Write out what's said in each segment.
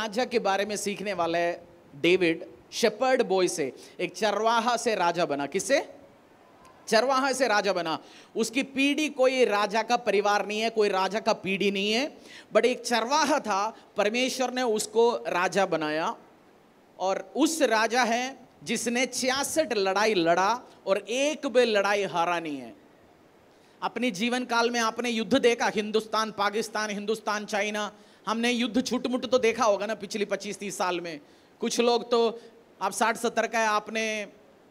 राजा के बारे में सीखने वाला है डेविड शेपर्ड बॉय से एक चरवाहा से राजा बना किससे चरवाहा से राजा बना उसकी पीढ़ी कोई राजा का परिवार नहीं है कोई राजा का पीढ़ी नहीं है बट एक चरवाहा था परमेश्वर ने उसको राजा बनाया और उस राजा है जिसने छियासठ लड़ाई लड़ा और एक भी लड़ाई हारा नहीं है अपने जीवन काल में आपने युद्ध देखा हिंदुस्तान पाकिस्तान हिंदुस्तान चाइना हमने युद्ध छुटमुट तो देखा होगा ना पिछले पच्चीस तीस साल में कुछ लोग तो आप साठ सत्तर का आपने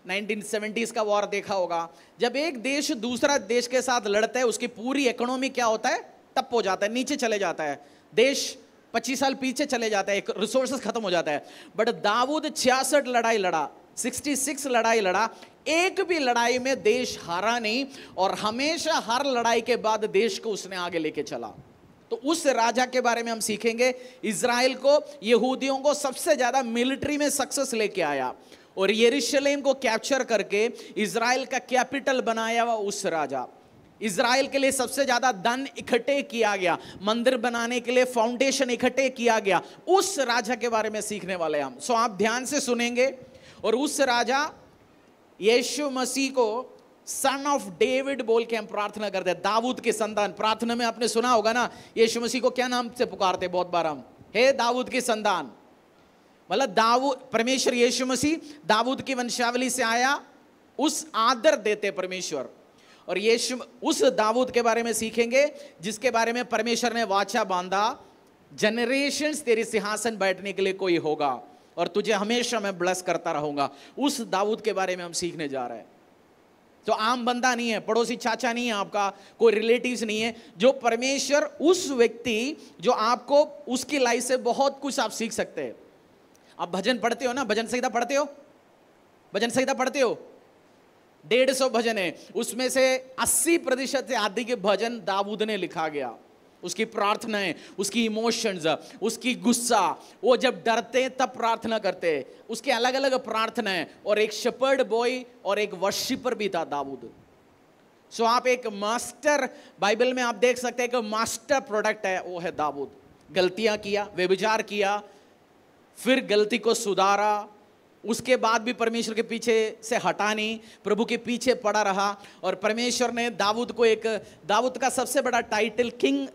1970s का वॉर देखा होगा जब एक देश दूसरा देश के साथ लड़ता है उसकी पूरी इकोनॉमी क्या होता है टप हो जाता है नीचे चले जाता है देश 25 साल पीछे चले जाता है रिसोर्सेस खत्म हो जाता है बट दाऊद छियासठ लड़ाई लड़ा 66 लड़ाई लड़ा एक भी लड़ाई में देश हारा नहीं और हमेशा हर लड़ाई के बाद देश को उसने आगे लेके चला तो उस राजा के बारे में हम सीखेंगे इसराइल को यहूदियों को सबसे ज़्यादा मिलिट्री में सक्सेस लेके आया और यरूशलेम को कैप्चर करके इसराइल का कैपिटल बनाया हुआ उस राजा इसराइल के लिए सबसे ज़्यादा धन इकट्ठे किया गया मंदिर बनाने के लिए फाउंडेशन इकट्ठे किया गया उस राजा के बारे में सीखने वाले हम सो आप ध्यान से सुनेंगे और उस राजा यीशु मसीह को सन ऑफ डेविड बोल के हम प्रार्थना करते हैं दाऊद के संतान प्रार्थना में आपने सुना होगा ना यीशु मसीह को क्या नाम से पुकारते बहुत बार हम हे दाऊद के संतान मतलब दाऊद परमेश्वर यीशु मसीह दाऊद की वंशावली से आया उस आदर देते परमेश्वर और यीशु उस दाऊद के बारे में सीखेंगे जिसके बारे में परमेश्वर ने वाचा बांधा जनरेशन तेरे सिंहासन बैठने के लिए कोई होगा और तुझे हमेशा मैं ब्लस करता रहूंगा उस दाऊद के बारे में हम सीखने जा रहे हैं तो आम बंदा नहीं है पड़ोसी चाचा नहीं है आपका कोई रिलेटिव्स नहीं है जो परमेश्वर उस व्यक्ति जो आपको उसकी लाइफ से बहुत कुछ आप सीख सकते हैं आप भजन पढ़ते हो ना भजन संहिता पढ़ते हो भजन संहिता पढ़ते हो डेढ़ सौ भजन है उसमें से अस्सी प्रतिशत से आदि के भजन दाऊद ने लिखा गया उसकी प्रार्थनाएं उसकी इमोशंस उसकी गुस्सा वो जब डरते हैं तब प्रार्थना करते उसके अलग अलग प्रार्थनाएं और एक शपर्ड बॉय और एक वर्शिपर भी था दाऊद सो आप एक मास्टर बाइबल में आप देख सकते हैं कि मास्टर प्रोडक्ट है वो है दाऊद गलतियां किया वे विचार किया फिर गलती को सुधारा उसके बाद भी परमेश्वर के पीछे से हटा नहीं प्रभु के पीछे पड़ा रहा और परमेश्वर ने दाऊद को एक दाऊद का सबसे बड़ा टाइटल किंग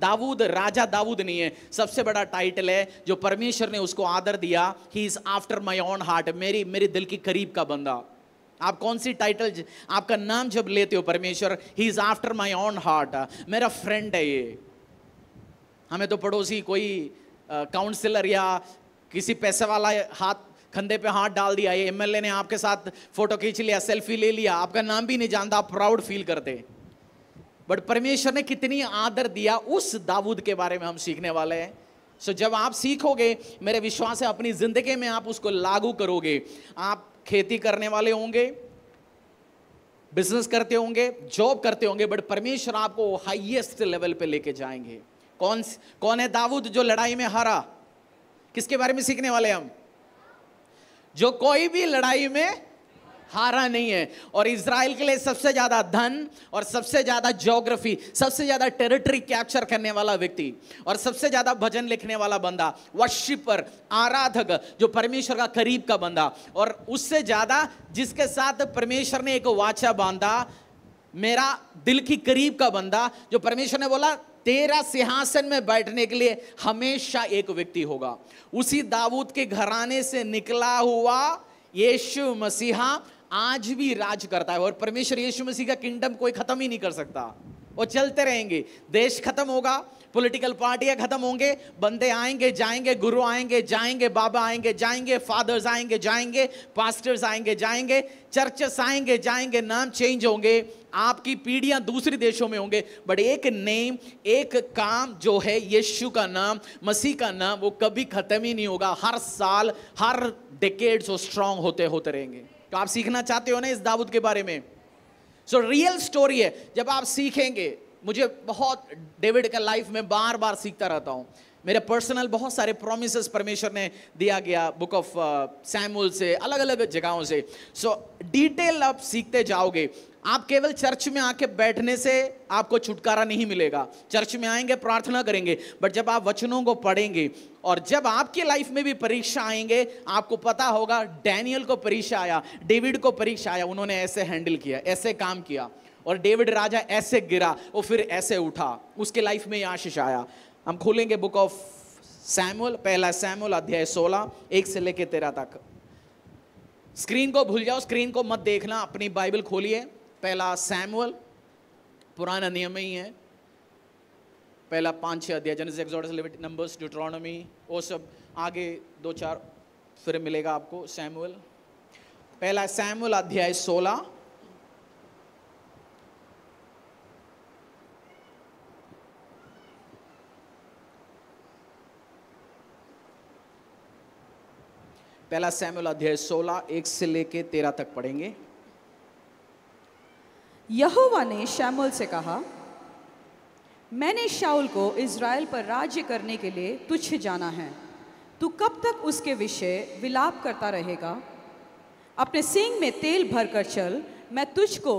दाऊद राजा दाऊद नहीं है सबसे बड़ा टाइटल है जो परमेश्वर ने उसको आदर दिया he is after my own heart मेरी मेरे दिल के करीब का बंदा आप कौन सी टाइटल आपका नाम जब लेते हो परमेश्वर he is after my own heart मेरा फ्रेंड है ये हमें तो पड़ोसी कोई काउंसलर या किसी पैसे वाला हाथ कंधे पे हाथ डाल दिया ये एमएलए ने आपके साथ फोटो खींच लिया सेल्फी ले लिया आपका नाम भी नहीं जानता आप प्राउड फील करते हैं बट परमेश्वर ने कितनी आदर दिया उस दाऊद के बारे में हम सीखने वाले हैं सो so, जब आप सीखोगे मेरे विश्वास है अपनी ज़िंदगी में आप उसको लागू करोगे आप खेती करने वाले होंगे बिजनेस करते होंगे जॉब करते होंगे बट परमेश्वर आपको हाईएस्ट लेवल पे लेके जाएंगे कौन कौन है दाऊद जो लड़ाई में हारा किसके बारे में सीखने वाले हम जो कोई भी लड़ाई में हारा नहीं है और इसराइल के लिए सबसे ज़्यादा धन और सबसे ज़्यादा जोग्राफी सबसे ज़्यादा टेरिटरी कैप्चर करने वाला व्यक्ति और सबसे ज़्यादा भजन लिखने वाला बंदा वशिपर आराधक जो परमेश्वर का करीब का बंदा और उससे ज़्यादा जिसके साथ परमेश्वर ने एक वाचा बांधा मेरा दिल की करीब का बंदा जो परमेश्वर ने बोला तेरा सिंहासन में बैठने के लिए हमेशा एक व्यक्ति होगा उसी दाऊद के घराने से निकला हुआ यीशु मसीहा आज भी राज करता है और परमेश्वर यीशु मसीह का किंगडम कोई खत्म ही नहीं कर सकता और चलते रहेंगे देश खत्म होगा पॉलिटिकल पार्टियां खत्म होंगे बंदे आएंगे जाएंगे गुरु आएंगे जाएंगे बाबा आएंगे जाएंगे फादर्स आएंगे जाएंगे पास्टर्स आएंगे जाएंगे चर्चेस आएंगे जाएंगे नाम चेंज होंगे आपकी पीढ़ियां दूसरे देशों में होंगे बट एक नेम एक काम जो है यीशु का नाम मसीह का नाम वो कभी खत्म ही नहीं होगा हर साल हर डेकेड्स वो स्ट्रांग होते होते रहेंगे तो आप सीखना चाहते हो ना इस दाऊद के बारे में सो रियल स्टोरी है जब आप सीखेंगे मुझे बहुत डेविड का लाइफ में बार बार सीखता रहता हूँ मेरे पर्सनल बहुत सारे प्रोमिस परमेश्वर ने दिया गया बुक ऑफ सैमुल से अलग अलग जगहों से सो so, डिटेल आप सीखते जाओगे आप केवल चर्च में आके बैठने से आपको छुटकारा नहीं मिलेगा चर्च में आएंगे प्रार्थना करेंगे बट जब आप वचनों को पढ़ेंगे और जब आपकी लाइफ में भी परीक्षा आएंगे आपको पता होगा डैनियल को परीक्षा आया डेविड को परीक्षा आया उन्होंने ऐसे हैंडल किया ऐसे काम किया और डेविड राजा ऐसे गिरा और फिर ऐसे उठा उसके लाइफ में आशीष आया हम खोलेंगे बुक ऑफ सैमुअल पहला सैमुअल अध्याय सोलह एक से लेकर तेरह तक स्क्रीन को भूल जाओ स्क्रीन को मत देखना अपनी बाइबल खोलिए पहला सैमुअल पुराना नियम ही है पहला पांच छः अध्याय जनस एक्सोडस लिमिट नंबर्स ड्यूट्रॉनमी वो सब आगे दो चार फिर मिलेगा आपको सैमुअल पहला सैमुअल अध्याय सोलह पहला सैमुअल अध्याय सोलह एक से लेके तेरह तक पढ़ेंगे यहोवा ने शैमुल से कहा मैंने शाउल को इज़राइल पर राज्य करने के लिए तुझ जाना है तू कब तक उसके विषय विलाप करता रहेगा अपने सींग में तेल भरकर चल मैं तुझको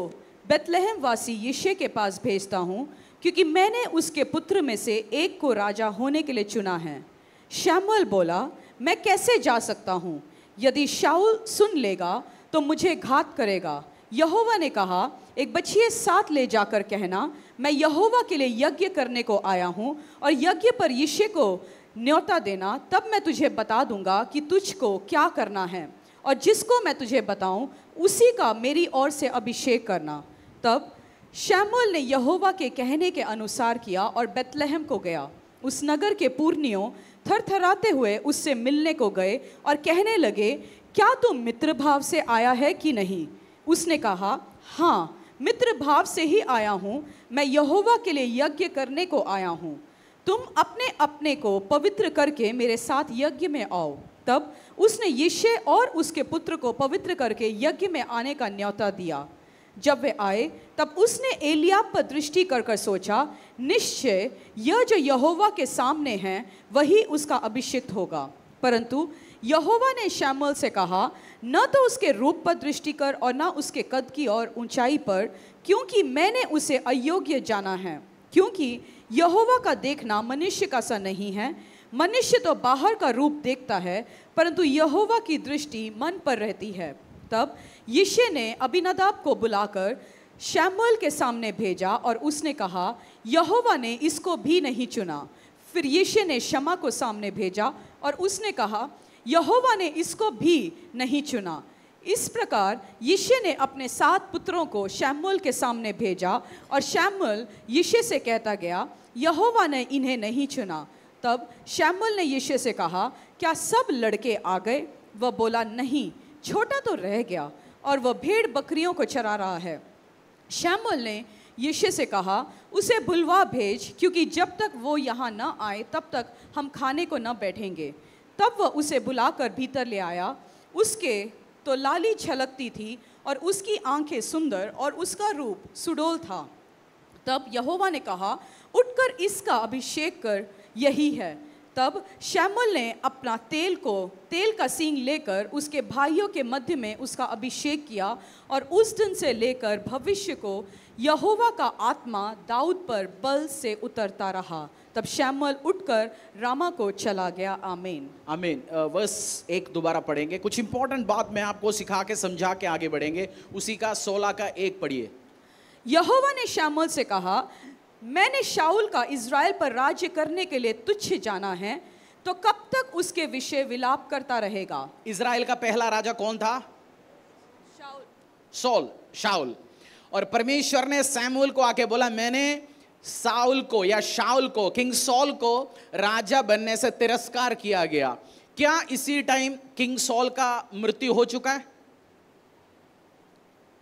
बेतलहम वासी यशे के पास भेजता हूँ क्योंकि मैंने उसके पुत्र में से एक को राजा होने के लिए चुना है श्यामल बोला मैं कैसे जा सकता हूँ यदि शाउल सुन लेगा तो मुझे घात करेगा यहोवा ने कहा एक बछिए साथ ले जाकर कहना मैं यहोवा के लिए यज्ञ करने को आया हूँ और यज्ञ पर यिशे को न्योता देना तब मैं तुझे बता दूंगा कि तुझको क्या करना है और जिसको मैं तुझे बताऊं उसी का मेरी ओर से अभिषेक करना तब शैमुल ने यहोवा के कहने के अनुसार किया और बेतलहम को गया उस नगर के पूर्णियों थरथराते हुए उससे मिलने को गए और कहने लगे क्या तुम मित्र भाव से आया है कि नहीं उसने कहा हाँ मित्र भाव से ही आया हूँ मैं यहोवा के लिए यज्ञ करने को आया हूँ तुम अपने अपने को पवित्र करके मेरे साथ यज्ञ में आओ तब उसने यश्य और उसके पुत्र को पवित्र करके यज्ञ में आने का न्योता दिया जब वे आए तब उसने एलियाब पर दृष्टि कर कर सोचा निश्चय यह जो यहोवा के सामने हैं वही उसका अभिषिक्त होगा परंतु यहोवा ने श्यामल से कहा न तो उसके रूप पर दृष्टि कर और न उसके कद की और ऊंचाई पर क्योंकि मैंने उसे अयोग्य जाना है क्योंकि यहोवा का देखना मनुष्य का सा नहीं है मनुष्य तो बाहर का रूप देखता है परंतु यहोवा की दृष्टि मन पर रहती है तब यिशे ने अभिनदाब को बुलाकर श्यामल के सामने भेजा और उसने कहा यहोवा ने इसको भी नहीं चुना फिर यश ने शमा को सामने भेजा और उसने कहा यहोवा ने इसको भी नहीं चुना इस प्रकार यीशु ने अपने सात पुत्रों को श्यामुल के सामने भेजा और श्यामुल यीशु से कहता गया यहोवा ने इन्हें नहीं चुना तब श्यामुल ने यीशु से कहा क्या सब लड़के आ गए वह बोला नहीं छोटा तो रह गया और वह भेड़ बकरियों को चरा रहा है श्यामुल ने यीशु से कहा उसे बुलवा भेज क्योंकि जब तक वो यहाँ न आए तब तक हम खाने को न बैठेंगे तब वह उसे बुलाकर भीतर ले आया उसके तो लाली छलकती थी और उसकी आंखें सुंदर और उसका रूप सुडोल था तब यहोवा ने कहा उठकर इसका अभिषेक कर यही है तब शैमल ने अपना तेल को तेल का सींग लेकर उसके भाइयों के मध्य में उसका अभिषेक किया और उस दिन से लेकर भविष्य को यहोवा का आत्मा दाऊद पर बल से उतरता रहा तब श्यामल उठकर रामा को चला गया आमीन आमीन बस एक दोबारा पढ़ेंगे कुछ इंपॉर्टेंट बात मैं आपको सिखा के समझा के आगे बढ़ेंगे उसी का सोलह का एक पढ़िए यहोवा ने श्यामल से कहा मैंने शाऊल का इसराइल पर राज्य करने के लिए तुच्छ जाना है तो कब तक उसके विषय विलाप करता रहेगा इसराइल का पहला राजा कौन था शाऊल सौल और परमेश्वर ने सैमुअल को आके बोला मैंने साउल को या शाउल को किंग सॉल को राजा बनने से तिरस्कार किया गया क्या इसी टाइम किंग सॉल का मृत्यु हो चुका है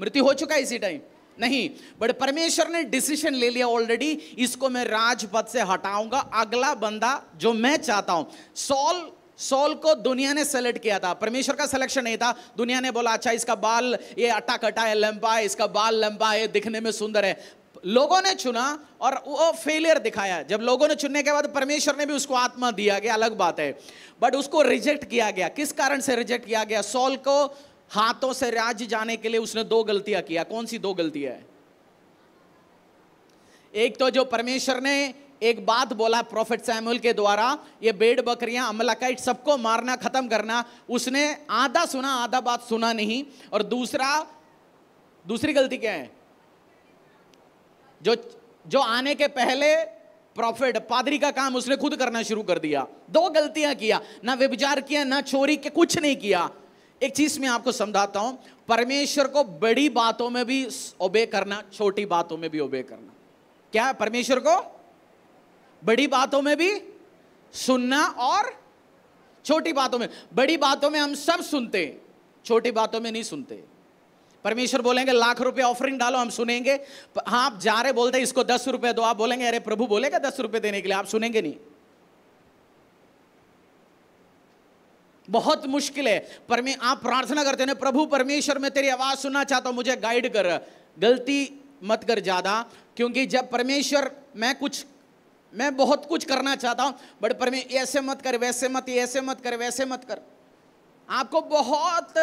मृत्यु हो चुका है इसी टाइम नहीं बट परमेश्वर ने डिसीजन ले लिया ऑलरेडी इसको मैं राजपद से हटाऊंगा अगला बंदा जो मैं चाहता हूं सॉल सॉल को दुनिया ने सेलेक्ट किया था परमेश्वर का सिलेक्शन नहीं था दुनिया ने बोला अच्छा इसका बाल ये अटा कटा है लंबा है इसका बाल लंबा है दिखने में सुंदर है लोगों ने चुना और वो फेलियर दिखाया जब लोगों ने चुनने के बाद परमेश्वर ने भी उसको आत्मा दिया गया अलग बात है बट उसको रिजेक्ट किया गया किस कारण से रिजेक्ट किया गया सॉल को हाथों से राज्य जाने के लिए उसने दो गलतियां किया कौन सी दो गलतियां है एक तो जो परमेश्वर ने एक बात बोला प्रोफेट सैमुअल के द्वारा ये बेड बकरियां अमलाकाइट सबको मारना खत्म करना उसने आधा सुना आधा बात सुना नहीं और दूसरा दूसरी गलती क्या है जो जो आने के पहले प्रॉफिट पादरी का काम उसने खुद करना शुरू कर दिया दो गलतियां किया ना व्यभिचार किया ना चोरी के कुछ नहीं किया एक चीज मैं आपको समझाता हूं परमेश्वर को बड़ी बातों में भी ओबे करना छोटी बातों में भी ओबे करना क्या है परमेश्वर को बड़ी बातों में भी सुनना और छोटी बातों में बड़ी बातों में हम सब सुनते छोटी बातों में नहीं सुनते परमेश्वर बोलेंगे लाख रुपए ऑफरिंग डालो हम सुनेंगे हाँ आप जा रहे बोलते इसको दस रुपए दो आप बोलेंगे अरे प्रभु बोलेगा दस रुपए देने के लिए आप सुनेंगे नहीं बहुत मुश्किल है परमे आप प्रार्थना करते हैं प्रभु परमेश्वर मैं तेरी आवाज़ सुनना चाहता हूँ मुझे गाइड कर गलती मत कर ज़्यादा क्योंकि जब परमेश्वर मैं कुछ मैं बहुत कुछ करना चाहता हूं बट परमे ऐसे मत कर वैसे मत ऐसे मत कर वैसे मत कर आपको बहुत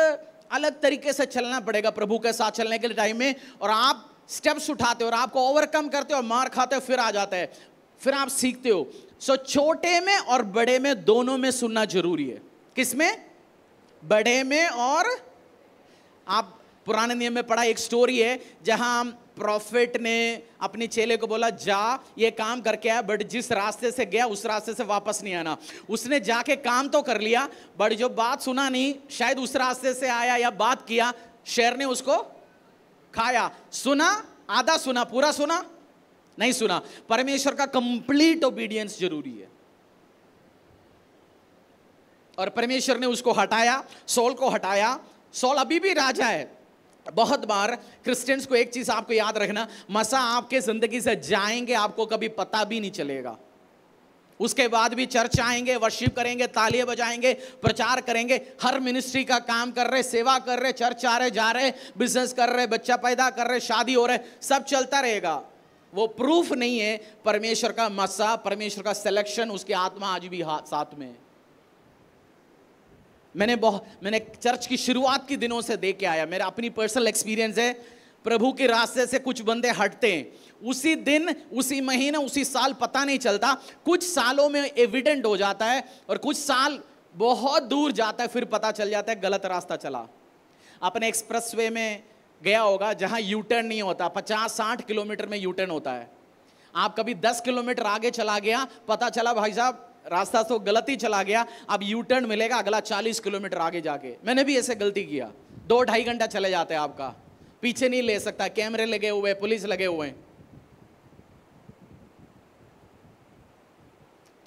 अलग तरीके से चलना पड़ेगा प्रभु के साथ चलने के लिए टाइम में और आप स्टेप्स उठाते हो और आपको ओवरकम करते हो मार खाते हो फिर आ जाता है फिर आप सीखते हो सो so, छोटे में और बड़े में दोनों में सुनना जरूरी है किस में बड़े में और आप पुराने नियम में पढ़ा एक स्टोरी है जहां प्रॉफिट ने अपने चेले को बोला जा ये काम करके आया बट जिस रास्ते से गया उस रास्ते से वापस नहीं आना उसने जाके काम तो कर लिया बट जो बात सुना नहीं शायद उस रास्ते से आया या बात किया शेर ने उसको खाया सुना आधा सुना पूरा सुना नहीं सुना परमेश्वर का कंप्लीट ओबीडियंस जरूरी है और परमेश्वर ने उसको हटाया सोल को हटाया सोल अभी भी राजा है बहुत बार क्रिश्चियंस को एक चीज़ आपको याद रखना मसा आपके ज़िंदगी से जाएंगे आपको कभी पता भी नहीं चलेगा उसके बाद भी चर्च आएंगे वर्शिप करेंगे तालियां बजाएंगे प्रचार करेंगे हर मिनिस्ट्री का काम कर रहे सेवा कर रहे चर्च आ रहे जा रहे बिजनेस कर रहे बच्चा पैदा कर रहे शादी हो रहे सब चलता रहेगा वो प्रूफ नहीं है परमेश्वर का मसा परमेश्वर का सिलेक्शन उसकी आत्मा आज भी साथ में है मैंने बहुत मैंने चर्च की शुरुआत के दिनों से देख के आया मेरा अपनी पर्सनल एक्सपीरियंस है प्रभु के रास्ते से कुछ बंदे हटते हैं उसी दिन उसी महीने उसी साल पता नहीं चलता कुछ सालों में एविडेंट हो जाता है और कुछ साल बहुत दूर जाता है फिर पता चल जाता है गलत रास्ता चला अपने एक्सप्रेस वे में गया होगा जहाँ यू टर्न नहीं होता पचास साठ किलोमीटर में यू टर्न होता है आप कभी दस किलोमीटर आगे चला गया पता चला भाई साहब रास्ता तो गलत ही चला गया अब यू टर्न मिलेगा अगला चालीस किलोमीटर आगे जाके मैंने भी ऐसे गलती किया दो ढाई घंटा चले जाते हैं आपका पीछे नहीं ले सकता कैमरे लगे हुए पुलिस लगे हुए हैं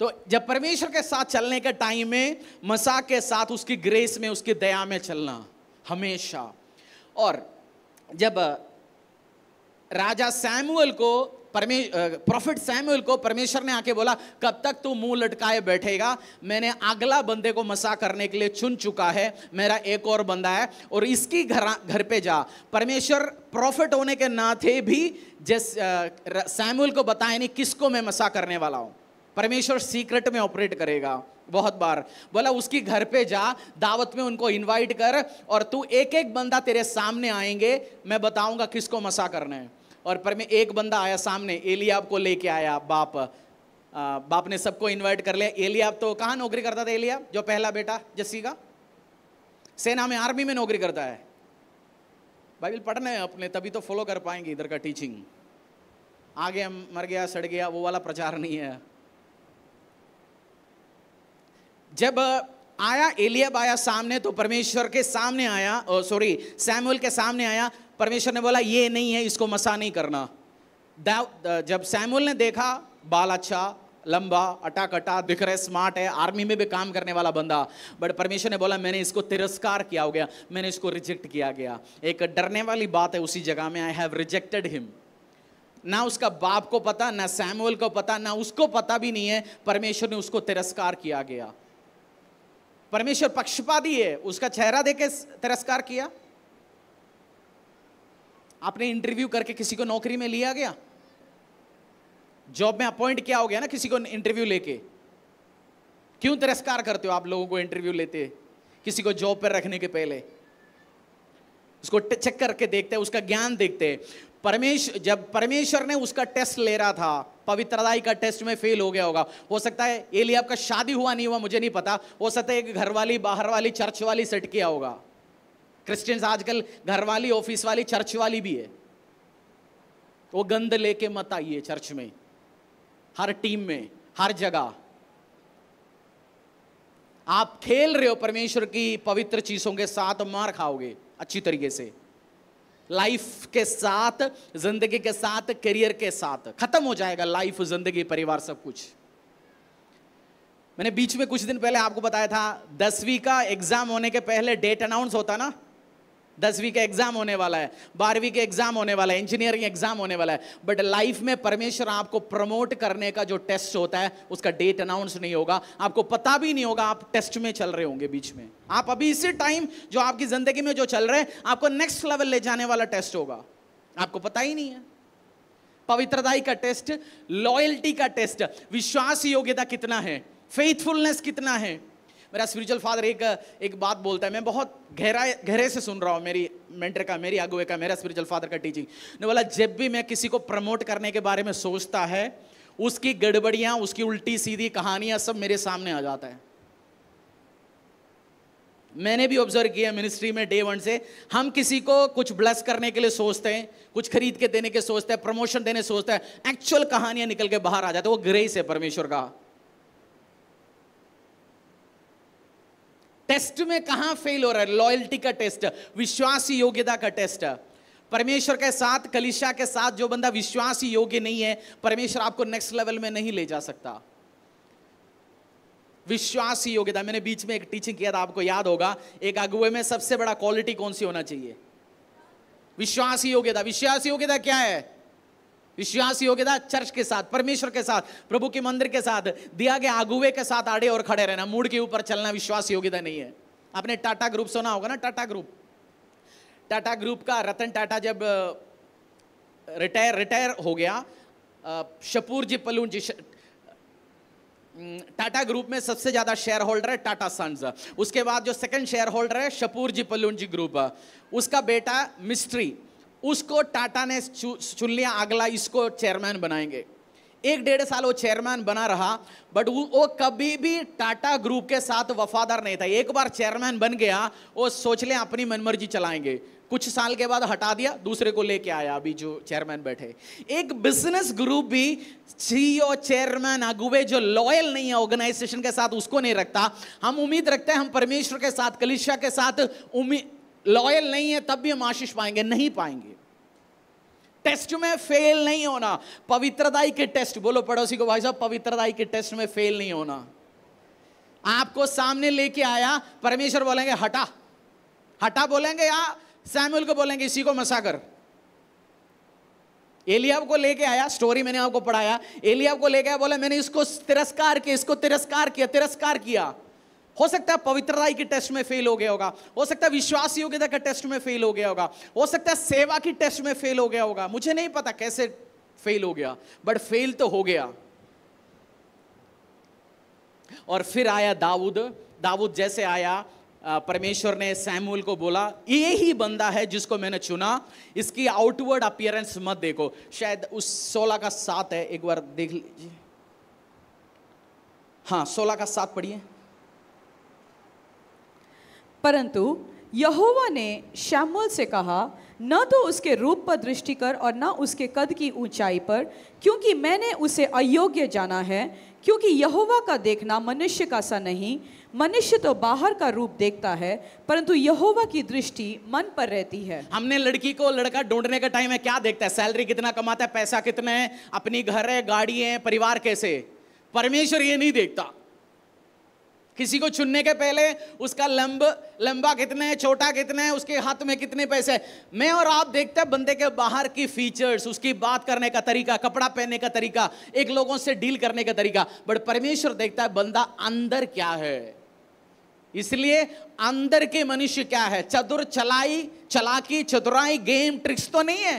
तो जब परमेश्वर के साथ चलने के टाइम में मसा के साथ उसकी ग्रेस में उसकी दया में चलना हमेशा और जब राजा सैमुअल को परमे प्रॉफिट सैमुअल को परमेश्वर ने आके बोला कब तक तू मुंह लटकाए बैठेगा मैंने अगला बंदे को मसा करने के लिए चुन चुका है मेरा एक और बंदा है और इसकी घर घर पे जा परमेश्वर प्रॉफिट होने के नाते भी जैस सैमुअल को बताया नहीं किसको मैं मसा करने वाला हूँ परमेश्वर सीक्रेट में ऑपरेट करेगा बहुत बार बोला उसकी घर पे जा दावत में उनको इनवाइट कर और तू एक एक बंदा तेरे सामने आएंगे मैं बताऊंगा किसको मसा करना है और पर में एक बंदा आया सामने एलियाब को लेके आया बाप आ, बाप ने सबको इन्वाइट कर लिया एलियाब तो कहाँ नौकरी करता था एलियाब जो पहला बेटा जस्सी का सेना में आर्मी में नौकरी करता है बाइबिल पढ़ना है अपने तभी तो फॉलो कर पाएंगे इधर का टीचिंग आगे मर गया सड़ गया वो वाला प्रचार नहीं है जब आया एलियाब आया सामने तो परमेश्वर के सामने आया सॉरी सैमुअल के सामने आया परमेश्वर ने बोला ये नहीं है इसको मसा नहीं करना जब सैमुअल ने देखा बाल अच्छा लंबा अटाकटा दिख रहा है स्मार्ट है आर्मी में भी काम करने वाला बंदा बट परमेश्वर ने बोला मैंने इसको तिरस्कार किया हो गया मैंने इसको रिजेक्ट किया गया एक डरने वाली बात है उसी जगह में आई हैव रिजेक्टेड हिम ना उसका बाप को पता ना सैमुअल को पता ना उसको पता भी नहीं है परमेश्वर ने उसको तिरस्कार किया गया परमेश्वर पक्षपाती है उसका चेहरा देखे तिरस्कार किया आपने इंटरव्यू करके किसी को नौकरी में लिया गया जॉब में अपॉइंट किया हो गया ना किसी को इंटरव्यू लेके क्यों तिरस्कार करते हो आप लोगों को इंटरव्यू लेते किसी को जॉब पर रखने के पहले उसको चेक करके देखते हैं उसका ज्ञान देखते हैं परमेश्वर जब परमेश्वर ने उसका टेस्ट ले रहा था पवित्रदाई का टेस्ट में फेल हो गया होगा हो सकता है एलियाब आपका शादी हुआ नहीं हुआ मुझे नहीं पता हो सकता है कि घर वाली बाहर वाली चर्च वाली सेट किया होगा क्रिश्चियंस आजकल घर वाली ऑफिस वाली चर्च वाली भी है वो गंद लेके मत आइए चर्च में हर टीम में हर जगह आप खेल रहे हो परमेश्वर की पवित्र चीजों के साथ मार खाओगे अच्छी तरीके से लाइफ के साथ जिंदगी के साथ करियर के साथ खत्म हो जाएगा लाइफ जिंदगी परिवार सब कुछ मैंने बीच में कुछ दिन पहले आपको बताया था दसवीं का एग्जाम होने के पहले डेट अनाउंस होता ना दसवीं का एग्जाम होने वाला है बारहवीं का एग्जाम होने वाला है इंजीनियरिंग एग्जाम होने वाला है बट लाइफ में परमेश्वर आपको प्रमोट करने का जो टेस्ट होता है उसका डेट अनाउंस नहीं होगा आपको पता भी नहीं होगा आप टेस्ट में चल रहे होंगे बीच में आप अभी इसी टाइम जो आपकी जिंदगी में जो चल रहे हैं आपको नेक्स्ट लेवल ले जाने वाला टेस्ट होगा आपको पता ही नहीं है पवित्रताई का टेस्ट लॉयल्टी का टेस्ट विश्वास योग्यता कितना है फेथफुलनेस कितना है मेरा स्पिरिचुअल फादर एक एक बात बोलता है मैं बहुत गहरा गहरे से सुन रहा हूँ मेरी मेंटर का मेरी अगुए का मेरा स्पिरिचुअल फादर का टीचिंग ने बोला जब भी मैं किसी को प्रमोट करने के बारे में सोचता है उसकी गड़बड़ियाँ उसकी उल्टी सीधी कहानियाँ सब मेरे सामने आ जाता है मैंने भी ऑब्जर्व किया मिनिस्ट्री में डे वन से हम किसी को कुछ ब्लस करने के लिए सोचते हैं कुछ खरीद के देने के सोचते हैं प्रमोशन देने सोचते हैं एक्चुअल कहानियां निकल के बाहर आ जाते हैं वो ग्रेस है परमेश्वर का टेस्ट में कहा फेल हो रहा है लॉयल्टी का टेस्ट विश्वास योग्यता का टेस्ट परमेश्वर के साथ कलिशा के साथ जो बंदा विश्वास योग्य नहीं है परमेश्वर आपको नेक्स्ट लेवल में नहीं ले जा सकता विश्वास योग्यता मैंने बीच में एक टीचिंग किया था आपको याद होगा एक अगुए में सबसे बड़ा क्वालिटी कौन सी होना चाहिए विश्वास योग्यता विश्वास योग्यता क्या है विश्वास योग्यता चर्च के साथ परमेश्वर के साथ प्रभु के मंदिर के साथ दिया गया अगुवे के साथ आड़े और खड़े रहना मूड के ऊपर चलना विश्वास योग्यता नहीं है आपने टाटा ग्रुप सुना होगा ना टाटा ग्रुप टाटा ग्रुप का रतन टाटा जब रिटायर रिटायर हो गया शपूर जी पलू जी श... टाटा ग्रुप में सबसे ज्यादा शेयर होल्डर है टाटा सन्स उसके बाद जो सेकंड शेयर होल्डर है शपूर जी पलून जी ग्रुप उसका बेटा मिस्ट्री उसको टाटा ने चुन लिया अगला इसको चेयरमैन बनाएंगे एक डेढ़ साल वो चेयरमैन बना रहा बट वो कभी भी टाटा ग्रुप के साथ वफादार नहीं था एक बार चेयरमैन बन गया वो सोच लें अपनी मनमर्जी चलाएंगे कुछ साल के बाद हटा दिया दूसरे को लेके आया अभी जो चेयरमैन बैठे एक बिजनेस ग्रुप भी सीईओ चेयरमैन अगुवे जो लॉयल नहीं है ऑर्गेनाइजेशन के साथ उसको नहीं रखता हम उम्मीद रखते हैं हम परमेश्वर के साथ कलिशा के साथ उम्मीद लॉयल नहीं है तब भी हम आशीष पाएंगे नहीं पाएंगे टेस्ट में फेल नहीं होना पवित्रदाई के टेस्ट बोलो पड़ोसी को भाई साहब पवित्रदाई के टेस्ट में फेल नहीं होना आपको सामने लेके आया परमेश्वर बोलेंगे हटा हटा बोलेंगे या सैमुअल को बोलेंगे इसी को मसा कर एलियाब को लेके आया स्टोरी मैंने आपको पढ़ाया एलियाब को लेके आया बोला मैंने इसको तिरस्कार किया इसको तिरस्कार किया तिरस्कार किया हो सकता है पवित्र राय के टेस्ट में फेल हो गया होगा हो सकता है विश्वास योग्यता के टेस्ट में फेल हो गया होगा हो सकता है सेवा की टेस्ट में फेल हो गया होगा मुझे नहीं पता कैसे फेल हो गया बट फेल तो हो गया और फिर आया दाऊद दाऊद जैसे आया परमेश्वर ने सैमुअल को बोला ये ही बंदा है जिसको मैंने चुना इसकी आउटवर्ड अपियरेंस मत देखो शायद उस सोलह का सात है एक बार देख लीजिए हाँ सोलह का सात पढ़िए परंतु यहोवा ने श्यामल से कहा न तो उसके रूप पर दृष्टि कर और न उसके कद की ऊंचाई पर क्योंकि मैंने उसे अयोग्य जाना है क्योंकि यहोवा का देखना मनुष्य का सा नहीं मनुष्य तो बाहर का रूप देखता है परंतु यहोवा की दृष्टि मन पर रहती है हमने लड़की को लड़का ढूंढने का टाइम है क्या देखता है सैलरी कितना कमाता है पैसा कितना है अपनी घर है गाड़ी है परिवार कैसे परमेश्वर ये नहीं देखता किसी को चुनने के पहले उसका लंब लंबा कितना है छोटा कितना है उसके हाथ में कितने पैसे मैं और आप देखते हैं बंदे के बाहर की फीचर्स उसकी बात करने का तरीका कपड़ा पहनने का तरीका एक लोगों से डील करने का तरीका बट परमेश्वर देखता है बंदा अंदर क्या है इसलिए अंदर के मनुष्य क्या है चतुर चलाई चलाकी चतुराई गेम ट्रिक्स तो नहीं है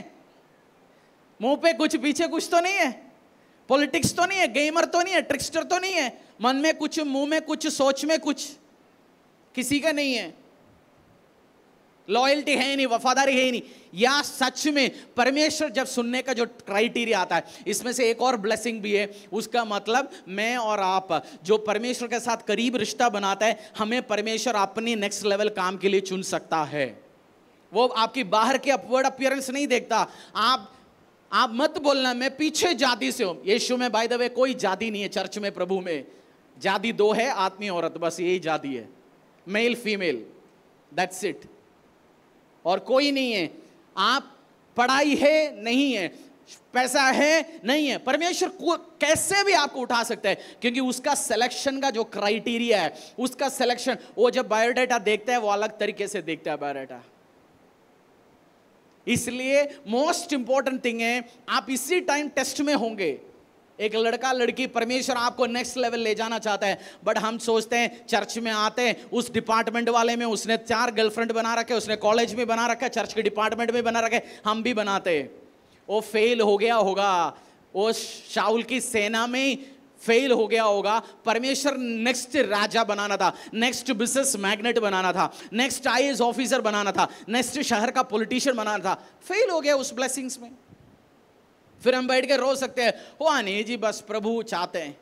मुंह पे कुछ पीछे कुछ तो नहीं है पॉलिटिक्स तो नहीं है गेमर तो नहीं है ट्रिक्स्टर तो नहीं है मन में कुछ मुंह में कुछ सोच में कुछ किसी का नहीं है लॉयल्टी है ही नहीं वफादारी है ही नहीं या सच में परमेश्वर जब सुनने का जो क्राइटेरिया आता है इसमें से एक और ब्लेसिंग भी है उसका मतलब मैं और आप जो परमेश्वर के साथ करीब रिश्ता बनाता है हमें परमेश्वर अपने नेक्स्ट लेवल काम के लिए चुन सकता है वो आपकी बाहर के अपवर्ड अपियरेंस नहीं देखता आप आप मत बोलना मैं पीछे जाति से हूं यीशु में बाय द वे कोई जाति नहीं है चर्च में प्रभु में जाति दो है आदमी औरत बस यही जाति है मेल फीमेल दैट्स इट और कोई नहीं है आप पढ़ाई है नहीं है पैसा है नहीं है परमेश्वर को कैसे भी आपको उठा सकता है क्योंकि उसका सिलेक्शन का जो क्राइटेरिया है उसका सिलेक्शन वो जब बायोडाटा देखता है वो अलग तरीके से देखता है बायोडाटा इसलिए मोस्ट इंपॉर्टेंट थिंग है आप इसी टाइम टेस्ट में होंगे एक लड़का लड़की परमेश्वर आपको नेक्स्ट लेवल ले जाना चाहता है बट हम सोचते हैं चर्च में आते हैं उस डिपार्टमेंट वाले में उसने चार गर्लफ्रेंड बना रखे उसने कॉलेज में बना रखा चर्च के डिपार्टमेंट में बना रखे हम भी बनाते वो फेल हो गया होगा वो शाउल की सेना में फेल हो गया होगा परमेश्वर नेक्स्ट राजा बनाना था नेक्स्ट बिजनेस मैग्नेट बनाना था नेक्स्ट आई ऑफिसर बनाना था नेक्स्ट शहर का पॉलिटिशियन बनाना था फेल हो गया उस ब्लेसिंग्स में फिर हम बैठ के रो सकते हैं वो नहीं जी बस प्रभु चाहते हैं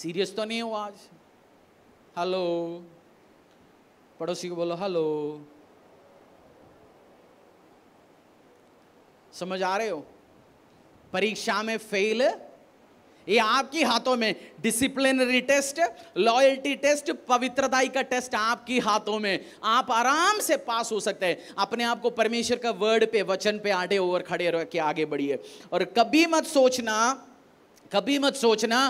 सीरियस तो नहीं हो आज हेलो पड़ोसी को बोलो हेलो समझ आ रहे हो परीक्षा में फेल ये आपकी हाथों में डिसिप्लिनरी टेस्ट लॉयल्टी टेस्ट पवित्रताई का टेस्ट आपकी हाथों में आप आराम से पास हो सकते हैं अपने आप को परमेश्वर का वर्ड पे वचन पे आडे ओवर खड़े रह के आगे बढ़िए और कभी मत सोचना कभी मत सोचना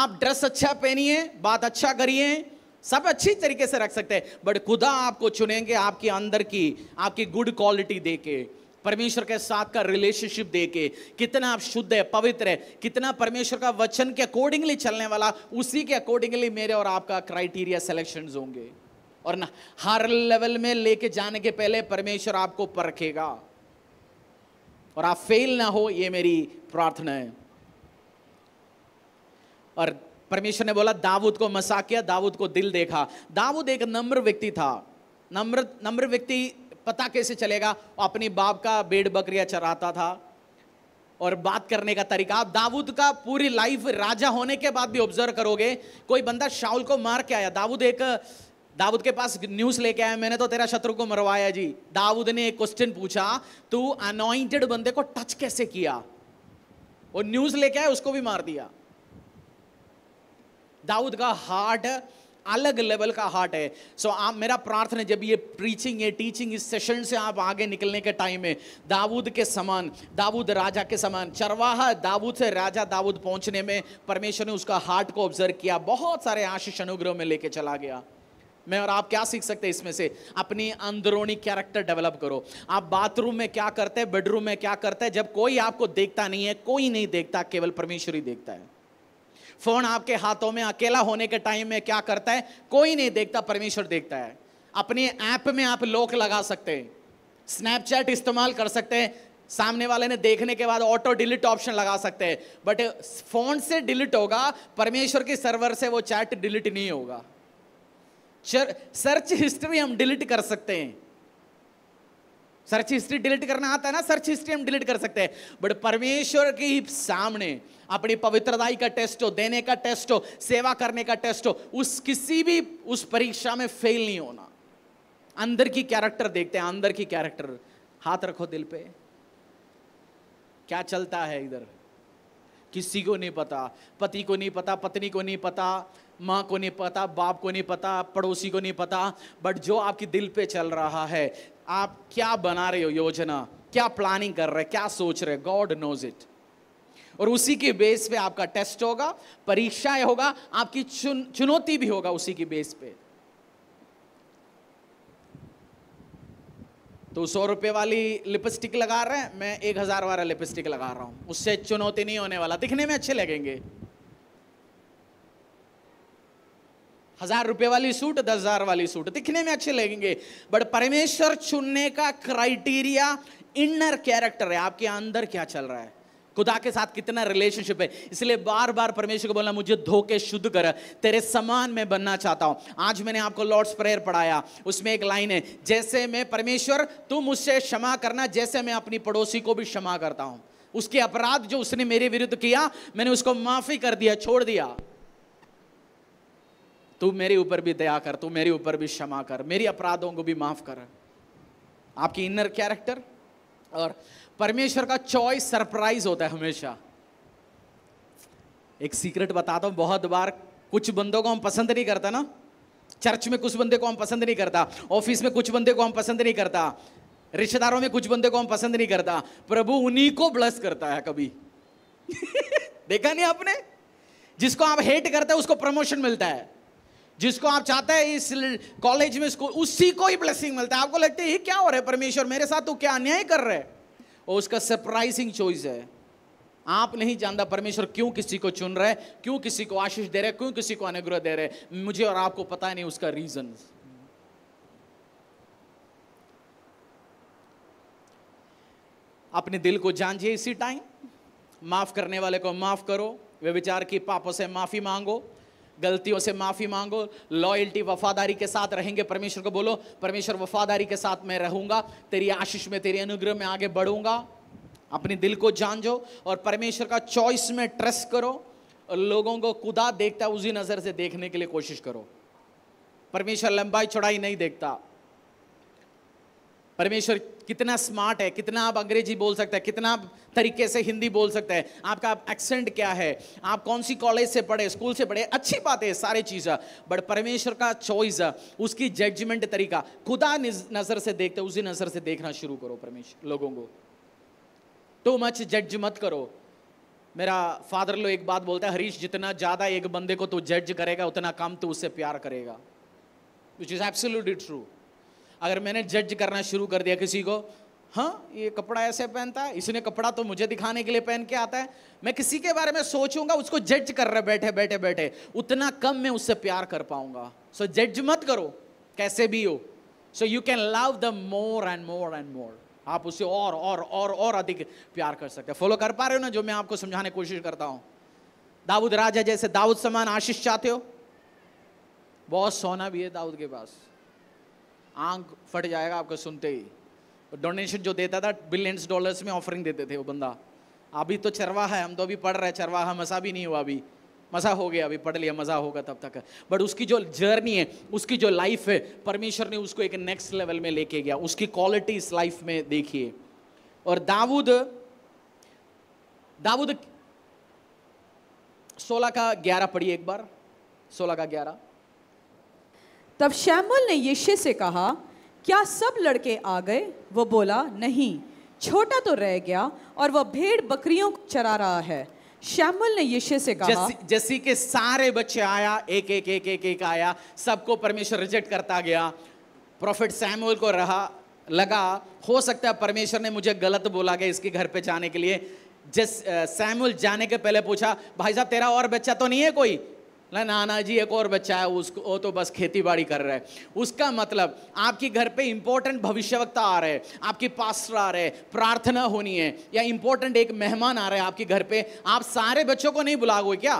आप ड्रेस अच्छा पहनिए बात अच्छा करिए सब अच्छी तरीके से रख सकते हैं बट खुदा आपको चुनेंगे आपके अंदर की आपकी गुड क्वालिटी दे के परमेश्वर के साथ का रिलेशनशिप देके कितना आप शुद्ध है पवित्र है कितना परमेश्वर का वचन के अकॉर्डिंगली चलने वाला उसी के अकॉर्डिंगली मेरे और आपका क्राइटेरिया सिलेक्शन होंगे और ना हर लेवल में लेके जाने के पहले परमेश्वर आपको परखेगा और आप फेल ना हो ये मेरी प्रार्थना है और परमेश्वर ने बोला दाऊद को मसा किया दाऊद को दिल देखा दाऊद एक नम्र व्यक्ति था नम्र नम्र व्यक्ति पता कैसे चलेगा अपने बाप का बेड बकरिया चराता था और बात करने का तरीका दाऊद का पूरी लाइफ राजा होने के बाद भी ऑब्जर्व करोगे कोई बंदा शाउल को मार के आया दाऊद एक दाऊद के पास न्यूज लेके आया मैंने तो तेरा शत्रु को मरवाया जी दाऊद ने एक क्वेश्चन पूछा तू अनोइंटेड बंदे को टच कैसे किया और न्यूज लेके आया उसको भी मार दिया दाऊद का हार्ट अलग लेवल का हार्ट है सो so, आप मेरा प्रार्थना जब ये प्रीचिंग ये टीचिंग इस सेशन से आप आगे निकलने के टाइम में दाऊद के समान दाऊद राजा के समान चरवाहा दाऊद से राजा दाऊद पहुंचने में परमेश्वर ने उसका हार्ट को ऑब्जर्व किया बहुत सारे आशीष अनुग्रह में लेके चला गया मैं और आप क्या सीख सकते हैं इसमें से अपनी अंदरूनी कैरेक्टर डेवलप करो आप बाथरूम में क्या करते हैं बेडरूम में क्या करते हैं जब कोई आपको देखता नहीं है कोई नहीं देखता केवल परमेश्वर ही देखता है फोन आपके हाथों में अकेला होने के टाइम में क्या करता है कोई नहीं देखता परमेश्वर देखता है अपने ऐप में आप लोक लगा सकते हैं स्नैपचैट इस्तेमाल कर सकते हैं सामने वाले ने देखने के बाद ऑटो डिलीट ऑप्शन लगा सकते हैं बट फोन से डिलीट होगा परमेश्वर के सर्वर से वो चैट डिलीट नहीं होगा सर्च हिस्ट्री हम डिलीट कर सकते हैं सर्च हिस्ट्री डिलीट करना आता है ना सर्च हिस्ट्री हम डिलीट कर सकते हैं बट परमेश्वर के ही सामने अपनी पवित्रताई का टेस्ट हो देने का टेस्ट हो सेवा करने का टेस्ट हो उस किसी भी उस परीक्षा में फेल नहीं होना अंदर की कैरेक्टर देखते हैं अंदर की कैरेक्टर हाथ रखो दिल पे क्या चलता है इधर किसी को नहीं पता पति को नहीं पता पत्नी को नहीं पता माँ को नहीं पता बाप को नहीं पता पड़ोसी को नहीं पता बट जो आपके दिल पे चल रहा है आप क्या बना रहे हो योजना क्या प्लानिंग कर रहे क्या सोच रहे गॉड नोज इट और उसी के बेस पे आपका टेस्ट होगा परीक्षाएं होगा आपकी चुन, चुनौती भी होगा उसी की बेस पे तो सौ रुपए वाली लिपस्टिक लगा रहे हैं मैं एक हजार वाला लिपस्टिक लगा रहा हूं उससे चुनौती नहीं होने वाला दिखने में अच्छे लगेंगे हजार रुपए वाली सूट दस हजार वाली सूट दिखने में अच्छे लगेंगे बट परमेश्वर चुनने का क्राइटेरिया इनर कैरेक्टर है आपके अंदर क्या चल रहा है खुदा के साथ कितना रिलेशनशिप है इसलिए बार बार परमेश्वर को बोलना मुझे धोखे शुद्ध कर तेरे समान में बनना चाहता हूं आज मैंने आपको लॉर्ड्स प्रेयर पढ़ाया उसमें एक लाइन है जैसे मैं परमेश्वर तुम मुझसे क्षमा करना जैसे मैं अपनी पड़ोसी को भी क्षमा करता हूँ उसके अपराध जो उसने मेरे विरुद्ध किया मैंने उसको माफ़ी कर दिया छोड़ दिया तू मेरे ऊपर भी दया कर तू मेरे ऊपर भी क्षमा कर मेरे अपराधों को भी माफ़ कर आपकी इनर कैरेक्टर और परमेश्वर का चॉइस सरप्राइज होता है हमेशा एक सीक्रेट बताता हूं बहुत बार कुछ बंदों को हम पसंद नहीं करता ना चर्च में कुछ बंदे को हम पसंद नहीं करता ऑफिस में कुछ बंदे को हम पसंद नहीं करता रिश्तेदारों में कुछ बंदे को हम पसंद नहीं करता प्रभु उन्हीं को ब्लस करता है कभी देखा नहीं आपने जिसको आप हेट करते हैं उसको प्रमोशन मिलता है जिसको आप चाहते हैं इस कॉलेज में स्कूल उसी को ही ब्लेसिंग मिलता है आपको लगता है ये क्या हो रहा है परमेश्वर मेरे साथ तो क्या अन्याय कर रहे और उसका सरप्राइजिंग चॉइस है आप नहीं जानता परमेश्वर क्यों किसी को चुन रहे क्यों किसी को आशीष दे रहे क्यों किसी को अनुग्रह दे रहे मुझे और आपको पता नहीं उसका रीजन अपने दिल को जानिए इसी टाइम माफ करने वाले को माफ करो वे विचार की पापों से माफी मांगो गलतियों से माफ़ी मांगो लॉयल्टी वफादारी के साथ रहेंगे परमेश्वर को बोलो परमेश्वर वफादारी के साथ मैं रहूँगा तेरी आशीष में तेरे अनुग्रह में आगे बढ़ूँगा अपने दिल को जान जो और परमेश्वर का चॉइस में ट्रस्ट करो और लोगों को खुदा देखता है उसी नज़र से देखने के लिए कोशिश करो परमेश्वर लंबाई चौड़ाई नहीं देखता परमेश्वर कितना स्मार्ट है कितना आप अंग्रेजी बोल सकते हैं कितना आप तरीके से हिंदी बोल सकते हैं आपका एक्सेंट क्या है आप कौन सी कॉलेज से पढ़े स्कूल से पढ़े अच्छी बात है सारी चीज़ बट परमेश्वर का चॉइस उसकी जजमेंट तरीका खुदा नज़र से देखते उसी नज़र से देखना शुरू करो परमेश्वर लोगों को टू मच जज मत करो मेरा फादर लो एक बात बोलता है हरीश जितना ज़्यादा एक बंदे को तू जज करेगा उतना कम तू उससे प्यार करेगा विच इज़ एब्सोल्युटली ट्रू अगर मैंने जज करना शुरू कर दिया किसी को हाँ ये कपड़ा ऐसे पहनता है इसने कपड़ा तो मुझे दिखाने के लिए पहन के आता है मैं किसी के बारे में सोचूंगा उसको जज कर रहे बैठे बैठे बैठे उतना कम मैं उससे प्यार कर पाऊंगा सो so, जज मत करो कैसे भी हो so you can love the more and more and more आप उसे और और और और अधिक प्यार कर सकते फॉलो कर पा रहे हो ना जो मैं आपको समझाने की कोशिश करता हूँ दाऊद राजा जैसे दाऊद समान आशीष चाहते हो बहुत सोना भी है दाऊद के पास आंख फट जाएगा आपको सुनते ही डोनेशन जो देता था बिलियंस डॉलर्स में ऑफरिंग देते थे वो बंदा अभी तो चरवा है हम तो अभी पढ़ रहे हैं चरवाहा मसा भी नहीं हुआ अभी मज़ा हो गया अभी पढ़ लिया मज़ा होगा तब तक बट उसकी जो जर्नी है उसकी जो लाइफ है परमेश्वर ने उसको एक नेक्स्ट लेवल में लेके गया उसकी क्वालिटी इस लाइफ में देखिए और दाऊद दाऊद सोलह का ग्यारह पढ़िए एक बार सोलह का ग्यारह तब शैमुल ने यशे से कहा क्या सब लड़के आ गए वो बोला नहीं छोटा तो रह गया और वह भेड़ बकरियों को चरा रहा है श्यामल ने यशे से कहा जैसी के सारे बच्चे आया एक एक एक एक एक आया सबको परमेश्वर रिजेक्ट करता गया प्रॉफिट सैमुअल को रहा लगा हो सकता है परमेश्वर ने मुझे गलत बोला गया इसके घर पे जाने के लिए जिस सैमुअल जाने के पहले पूछा भाई साहब तेरा और बच्चा तो नहीं है कोई ना नाना जी एक और बच्चा है उसको वो तो बस खेती बाड़ी कर रहा है उसका मतलब आपके घर पे इंपॉर्टेंट भविष्यवक्ता आ रहे हैं आपके पास्टर आ रहे हैं प्रार्थना होनी है या इंपॉर्टेंट एक मेहमान आ रहे हैं आपके घर पे आप सारे बच्चों को नहीं बुलाओगे क्या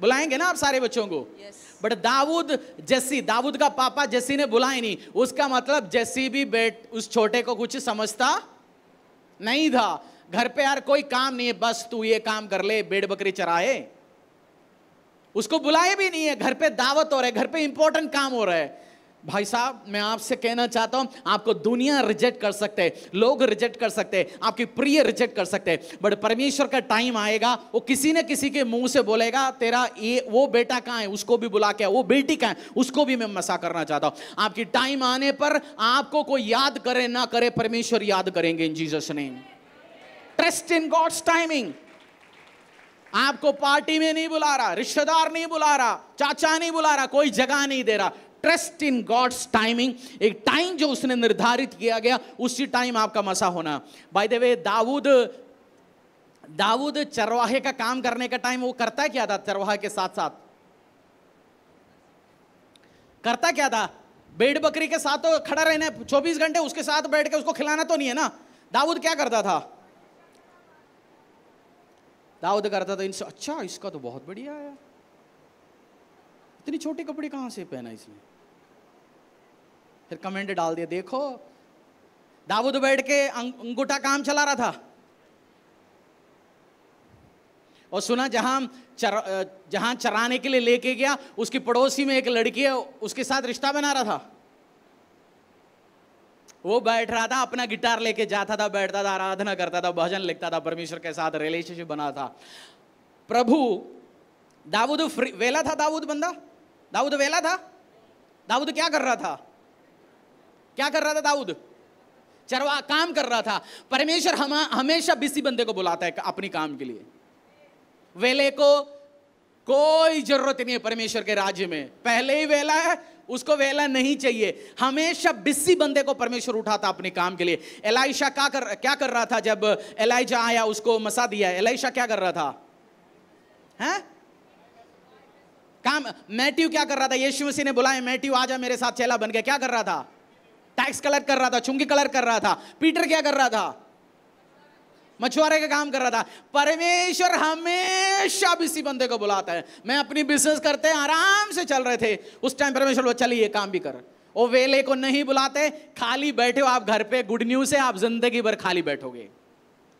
बुलाएंगे ना आप सारे बच्चों को yes. बट दाऊद जैसी दाऊद का पापा जैसी ने बुलाए नहीं उसका मतलब जैसी भी बेट उस छोटे को कुछ समझता नहीं था घर पे यार कोई काम नहीं है बस तू ये काम कर ले बेड़ बकरी चराए उसको बुलाए भी नहीं है घर पे दावत हो रहा है घर पे इंपॉर्टेंट काम हो रहा है भाई साहब मैं आपसे कहना चाहता हूं आपको दुनिया रिजेक्ट कर सकते हैं लोग रिजेक्ट कर सकते हैं आपकी प्रिय रिजेक्ट कर सकते हैं बट परमेश्वर का टाइम आएगा वो किसी न किसी के मुंह से बोलेगा तेरा ये वो बेटा कहाँ है उसको भी बुला के वो बेटी कहाँ है उसको भी मैं मसा करना चाहता हूं आपकी टाइम आने पर आपको कोई याद करे ना करे परमेश्वर याद करेंगे in Jesus name trust in God's timing आपको पार्टी में नहीं बुला रहा रिश्तेदार नहीं बुला रहा चाचा नहीं बुला रहा कोई जगह नहीं दे रहा ट्रस्ट इन गॉड्स टाइमिंग एक टाइम जो उसने निर्धारित किया गया उसी टाइम आपका मसा होना by the way Daud Daud चरवाहे का काम करने का टाइम वो करता क्या था चरवाहे के साथ साथ करता क्या था बेड बकरी के साथ तो खड़ा रहना 24 घंटे उसके साथ बैठ के उसको खिलाना तो नहीं है ना दाऊद क्या करता था दाऊद करता था इनसे अच्छा इसका तो बहुत बढ़िया आया इतनी छोटे कपड़े कहाँ से पहना इसने फिर कमेंट डाल दिया देखो दाऊद बैठ के अंगूठा काम चला रहा था और सुना जहां चर जहां चराने के लिए लेके गया उसकी पड़ोसी में एक लड़की है उसके साथ रिश्ता बना रहा था वो बैठ रहा था अपना गिटार लेके जाता था बैठता था आराधना करता था भजन लिखता था परमेश्वर के साथ रिलेशनशिप बना था प्रभु दाऊद वेला था दाऊद बंदा दाऊद वेला था दाऊद क्या कर रहा था क्या कर रहा था दाऊद चरवा काम कर रहा था परमेश्वर हम हमेशा बिसी बंदे को बुलाता है अपनी काम के लिए वेले को कोई जरूरत नहीं है परमेश्वर के राज्य में पहले ही वेला है उसको वेला नहीं चाहिए हमेशा बिस्सी बंदे को परमेश्वर उठाता अपने काम के लिए एलाइशा क्या कर क्या कर रहा था जब एलाइजा आया उसको मसा दिया एलाइशा क्या कर रहा था है काम मैट्यू क्या कर रहा था यीशु मसीह ने बुलाया मैट्यू आजा मेरे साथ चेला बन गया क्या कर रहा था टैक्स कलेक्ट कर रहा था चुंगी कलर कर रहा था पीटर क्या कर रहा था मछुआरे का काम कर रहा था परमेश्वर हमेशा भी इसी बंदे को बुलाता है मैं अपनी बिजनेस करते आराम से चल रहे थे उस टाइम परमेश्वर वो चलिए काम भी कर वो वेले को नहीं बुलाते खाली बैठे हो आप घर पे गुड न्यूज है आप जिंदगी भर खाली बैठोगे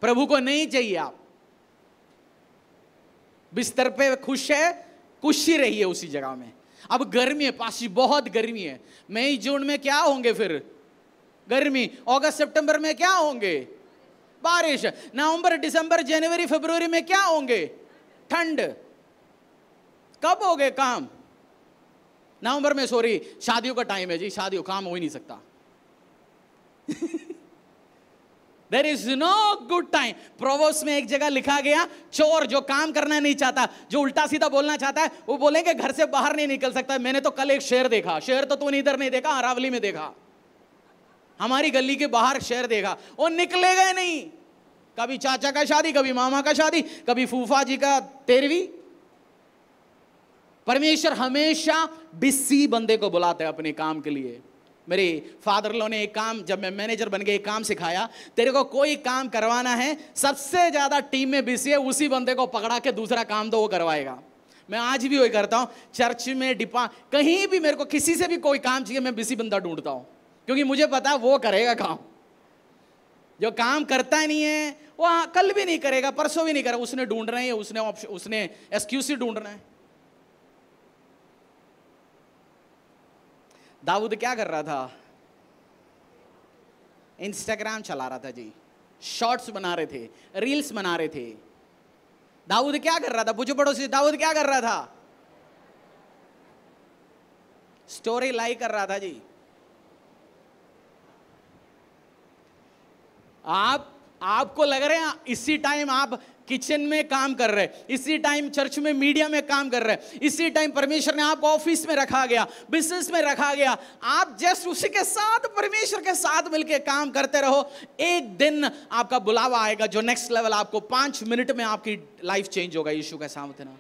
प्रभु को नहीं चाहिए आप बिस्तर पे खुश है खुश ही है उसी जगह में अब गर्मी है पासी बहुत गर्मी है मई जून में क्या होंगे फिर गर्मी अगस्त सितंबर में क्या होंगे बारिश नवंबर दिसंबर जनवरी फरवरी में क्या होंगे ठंड कब हो गए काम नवंबर में सॉरी शादियों का टाइम है जी शादियों काम हो ही नहीं सकता there is no good time Proverbs में एक जगह लिखा गया चोर जो काम करना नहीं चाहता जो उल्टा सीधा बोलना चाहता है वो बोलेंगे घर से बाहर नहीं निकल सकता मैंने तो कल एक शेर देखा शेर तो तूने इधर नहीं देखा अरावली में देखा हमारी गली के बाहर शहर देगा वो निकलेगा गए नहीं कभी चाचा का शादी कभी मामा का शादी कभी फूफा जी का तेरहवीं परमेश्वर हमेशा बिस्सी बंदे को बुलाते हैं अपने काम के लिए मेरे फादर लो ने एक काम जब मैं मैनेजर बन के एक काम सिखाया तेरे को कोई काम करवाना है सबसे ज़्यादा टीम में बिजी है उसी बंदे को पकड़ा के दूसरा काम दो तो वो करवाएगा मैं आज भी वही करता हूँ चर्च में डिपा कहीं भी मेरे को किसी से भी कोई काम चाहिए मैं बिजी बंदा ढूंढता हूँ क्योंकि मुझे पता वो करेगा काम जो काम करता नहीं है वो हाँ, कल भी नहीं करेगा परसों भी नहीं करेगा उसने ढूंढना है उसने ऑप्शन उसने एक्सक्यूज ही ढूंढना है दाऊद क्या कर रहा था इंस्टाग्राम चला रहा था जी शॉर्ट्स बना रहे थे रील्स बना रहे थे दाऊद क्या कर रहा था पूछो पड़ोसी दाऊद क्या कर रहा था स्टोरी लाई कर रहा था जी आप आपको लग रहे हैं इसी टाइम आप किचन में काम कर रहे इसी टाइम चर्च में मीडिया में काम कर रहे इसी टाइम परमेश्वर ने आपको ऑफिस में रखा गया बिजनेस में रखा गया आप जस्ट उसी के साथ परमेश्वर के साथ मिलकर काम करते रहो एक दिन आपका बुलावा आएगा जो नेक्स्ट लेवल आपको पांच मिनट में आपकी लाइफ चेंज होगा यीशु का सामर्थ्य ना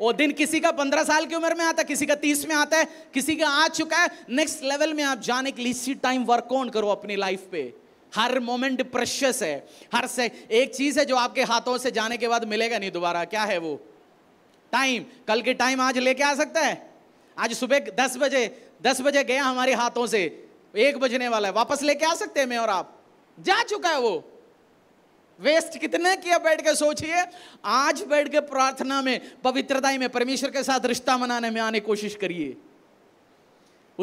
वो दिन किसी का पंद्रह साल की उम्र में आता है किसी का तीस में आता है किसी का आ चुका है नेक्स्ट लेवल में आप जाने के लिए इसी टाइम वर्क ऑन करो अपनी लाइफ पे हर मोमेंट प्रेशियस है हर से एक चीज है जो आपके हाथों से जाने के बाद मिलेगा नहीं दोबारा क्या है वो टाइम कल के टाइम आज लेके आ सकता है आज सुबह दस बजे दस बजे गया हमारे हाथों से एक बजने वाला है वापस लेके आ सकते हैं मैं और आप जा चुका है वो वेस्ट कितने किया बैठ के सोचिए आज बैठ के प्रार्थना में पवित्रता में परमेश्वर के साथ रिश्ता मनाने में आने कोशिश करिए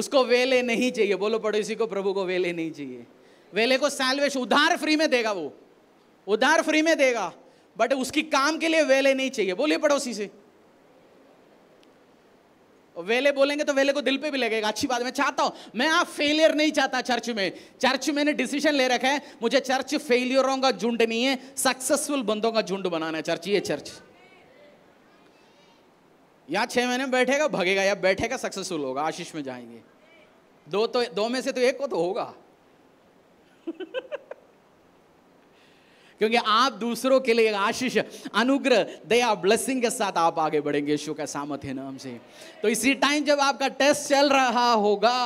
उसको वेले नहीं चाहिए बोलो पड़ोसी को प्रभु को वेले नहीं चाहिए वेले को सैलवेश उधार फ्री में देगा वो उधार फ्री में देगा बट उसकी काम के लिए वेले नहीं चाहिए बोलिए पड़ोसी से वेले बोलेंगे तो वेले को दिल पे भी लगेगा अच्छी बात मैं चाहता हूं मैं आप फेलियर नहीं चाहता चर्च में चर्च मैंने डिसीजन ले रखा है मुझे चर्च फेलियरों का झुंड नहीं है सक्सेसफुल बंदों का झुंड बनाना है चर्च ये चर्च या छह महीने में बैठेगा भगेगा या बैठेगा सक्सेसफुल होगा आशीष में जाएंगे दो तो दो में से तो एक को तो होगा क्योंकि आप दूसरों के लिए आशीष अनुग्रह दया ब्लेसिंग के साथ आप आगे बढ़ेंगे यशु का सामत है नाम से तो इसी टाइम जब आपका टेस्ट चल रहा होगा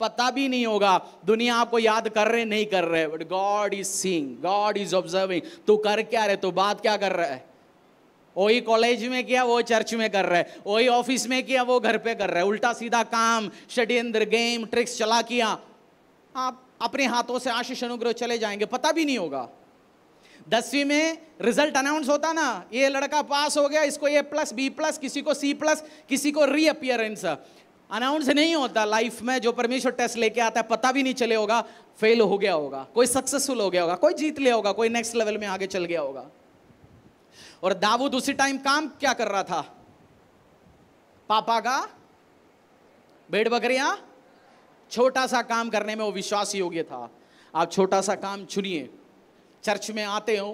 पता भी नहीं होगा दुनिया आपको याद कर रहे नहीं कर रहे but God is seeing God is observing तू कर क्या रहे तू बात क्या कर रहा है वही कॉलेज में किया वो चर्च में कर रहे है वही ऑफिस में किया वो घर पे कर रहे है उल्टा सीधा काम षड्यंत्र गेम ट्रिक्स चला किया आप अपने हाथों से आशीष अनुग्रह चले जाएंगे पता भी नहीं होगा दसवीं में रिजल्ट अनाउंस होता ना ये लड़का पास हो गया इसको ए प्लस बी प्लस किसी को सी प्लस किसी को रीअपियरेंस अनाउंस नहीं होता लाइफ में जो परमेश्वर टेस्ट लेके आता है पता भी नहीं चले होगा फेल हो गया होगा कोई सक्सेसफुल हो गया होगा कोई जीत लिया होगा कोई नेक्स्ट लेवल में आगे चल गया होगा और दाऊद उसी टाइम काम क्या कर रहा था पापा का भेड़ बकरियां छोटा सा काम करने में वो विश्वास योग्य था आप छोटा सा काम चुनिए चर्च में आते हो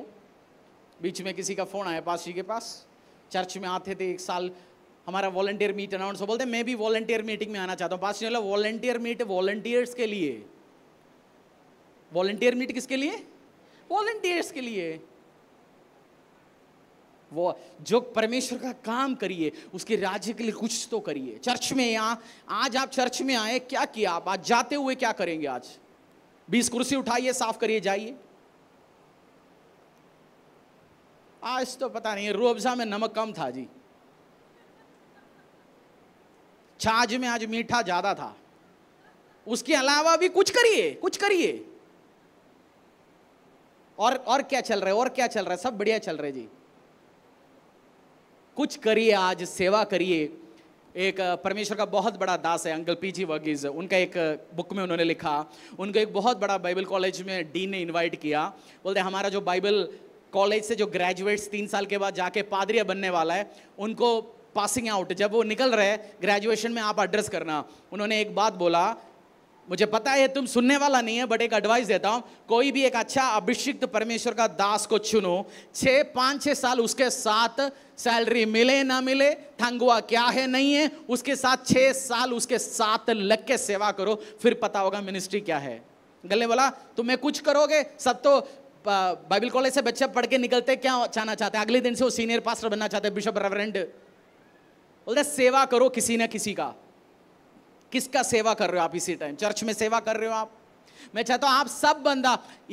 बीच में किसी का फ़ोन आया पास जी के पास चर्च में आते थे एक साल हमारा वॉल्टियर मीट अनाउंस हो बोलते मैं भी वॉलेंटियर मीटिंग में आना चाहता हूँ पास जी बोला वॉल्टियर मीट वॉलेंटियर्स के लिए वॉलेंटियर मीट किसके लिए वॉल्टियर्स के लिए वो जो परमेश्वर का काम करिए उसके राज्य के लिए कुछ तो करिए चर्च में यहाँ आज आप चर्च में आए क्या किया आप आज जाते हुए क्या करेंगे आज बीस कुर्सी उठाइए साफ करिए जाइए आज तो पता नहीं रोबजा में नमक कम था जी छाछ में आज मीठा ज्यादा था उसके अलावा भी कुछ करिए कुछ करिए और और क्या चल रहा है और क्या चल रहा है सब बढ़िया चल रहे जी कुछ करिए आज सेवा करिए एक परमेश्वर का बहुत बड़ा दास है अंकल पी जी वर्गीज उनका एक बुक में उन्होंने लिखा उनको एक बहुत बड़ा बाइबल कॉलेज में डीन ने इनवाइट किया बोलते हमारा जो बाइबल कॉलेज से जो ग्रेजुएट्स तीन साल के बाद जाके पादरिया बनने वाला है उनको पासिंग आउट जब वो निकल रहे ग्रेजुएशन में आप एड्रेस करना उन्होंने एक बात बोला मुझे पता है तुम सुनने वाला नहीं है बट एक एडवाइस देता हूँ कोई भी एक अच्छा अभिषिक्त परमेश्वर का दास को चुनो छः पाँच छः साल उसके साथ सैलरी मिले ना मिले थंगुआ क्या है नहीं है उसके साथ छः साल उसके साथ लग के सेवा करो फिर पता होगा मिनिस्ट्री क्या है गले बोला तुम्हें कुछ करोगे सब तो बाइबल कॉलेज से बच्चे पढ़ के निकलते क्या चाहना चाहते अगले दिन से वो सीनियर पास्टर बनना चाहते बिशप रेवरेंड बोलते सेवा करो किसी ना किसी का किसका सेवा कर रहे हो आप इसी टाइम चर्च में सेवा कर रहे हो आप मैं चाहता हूं आप सब बंदा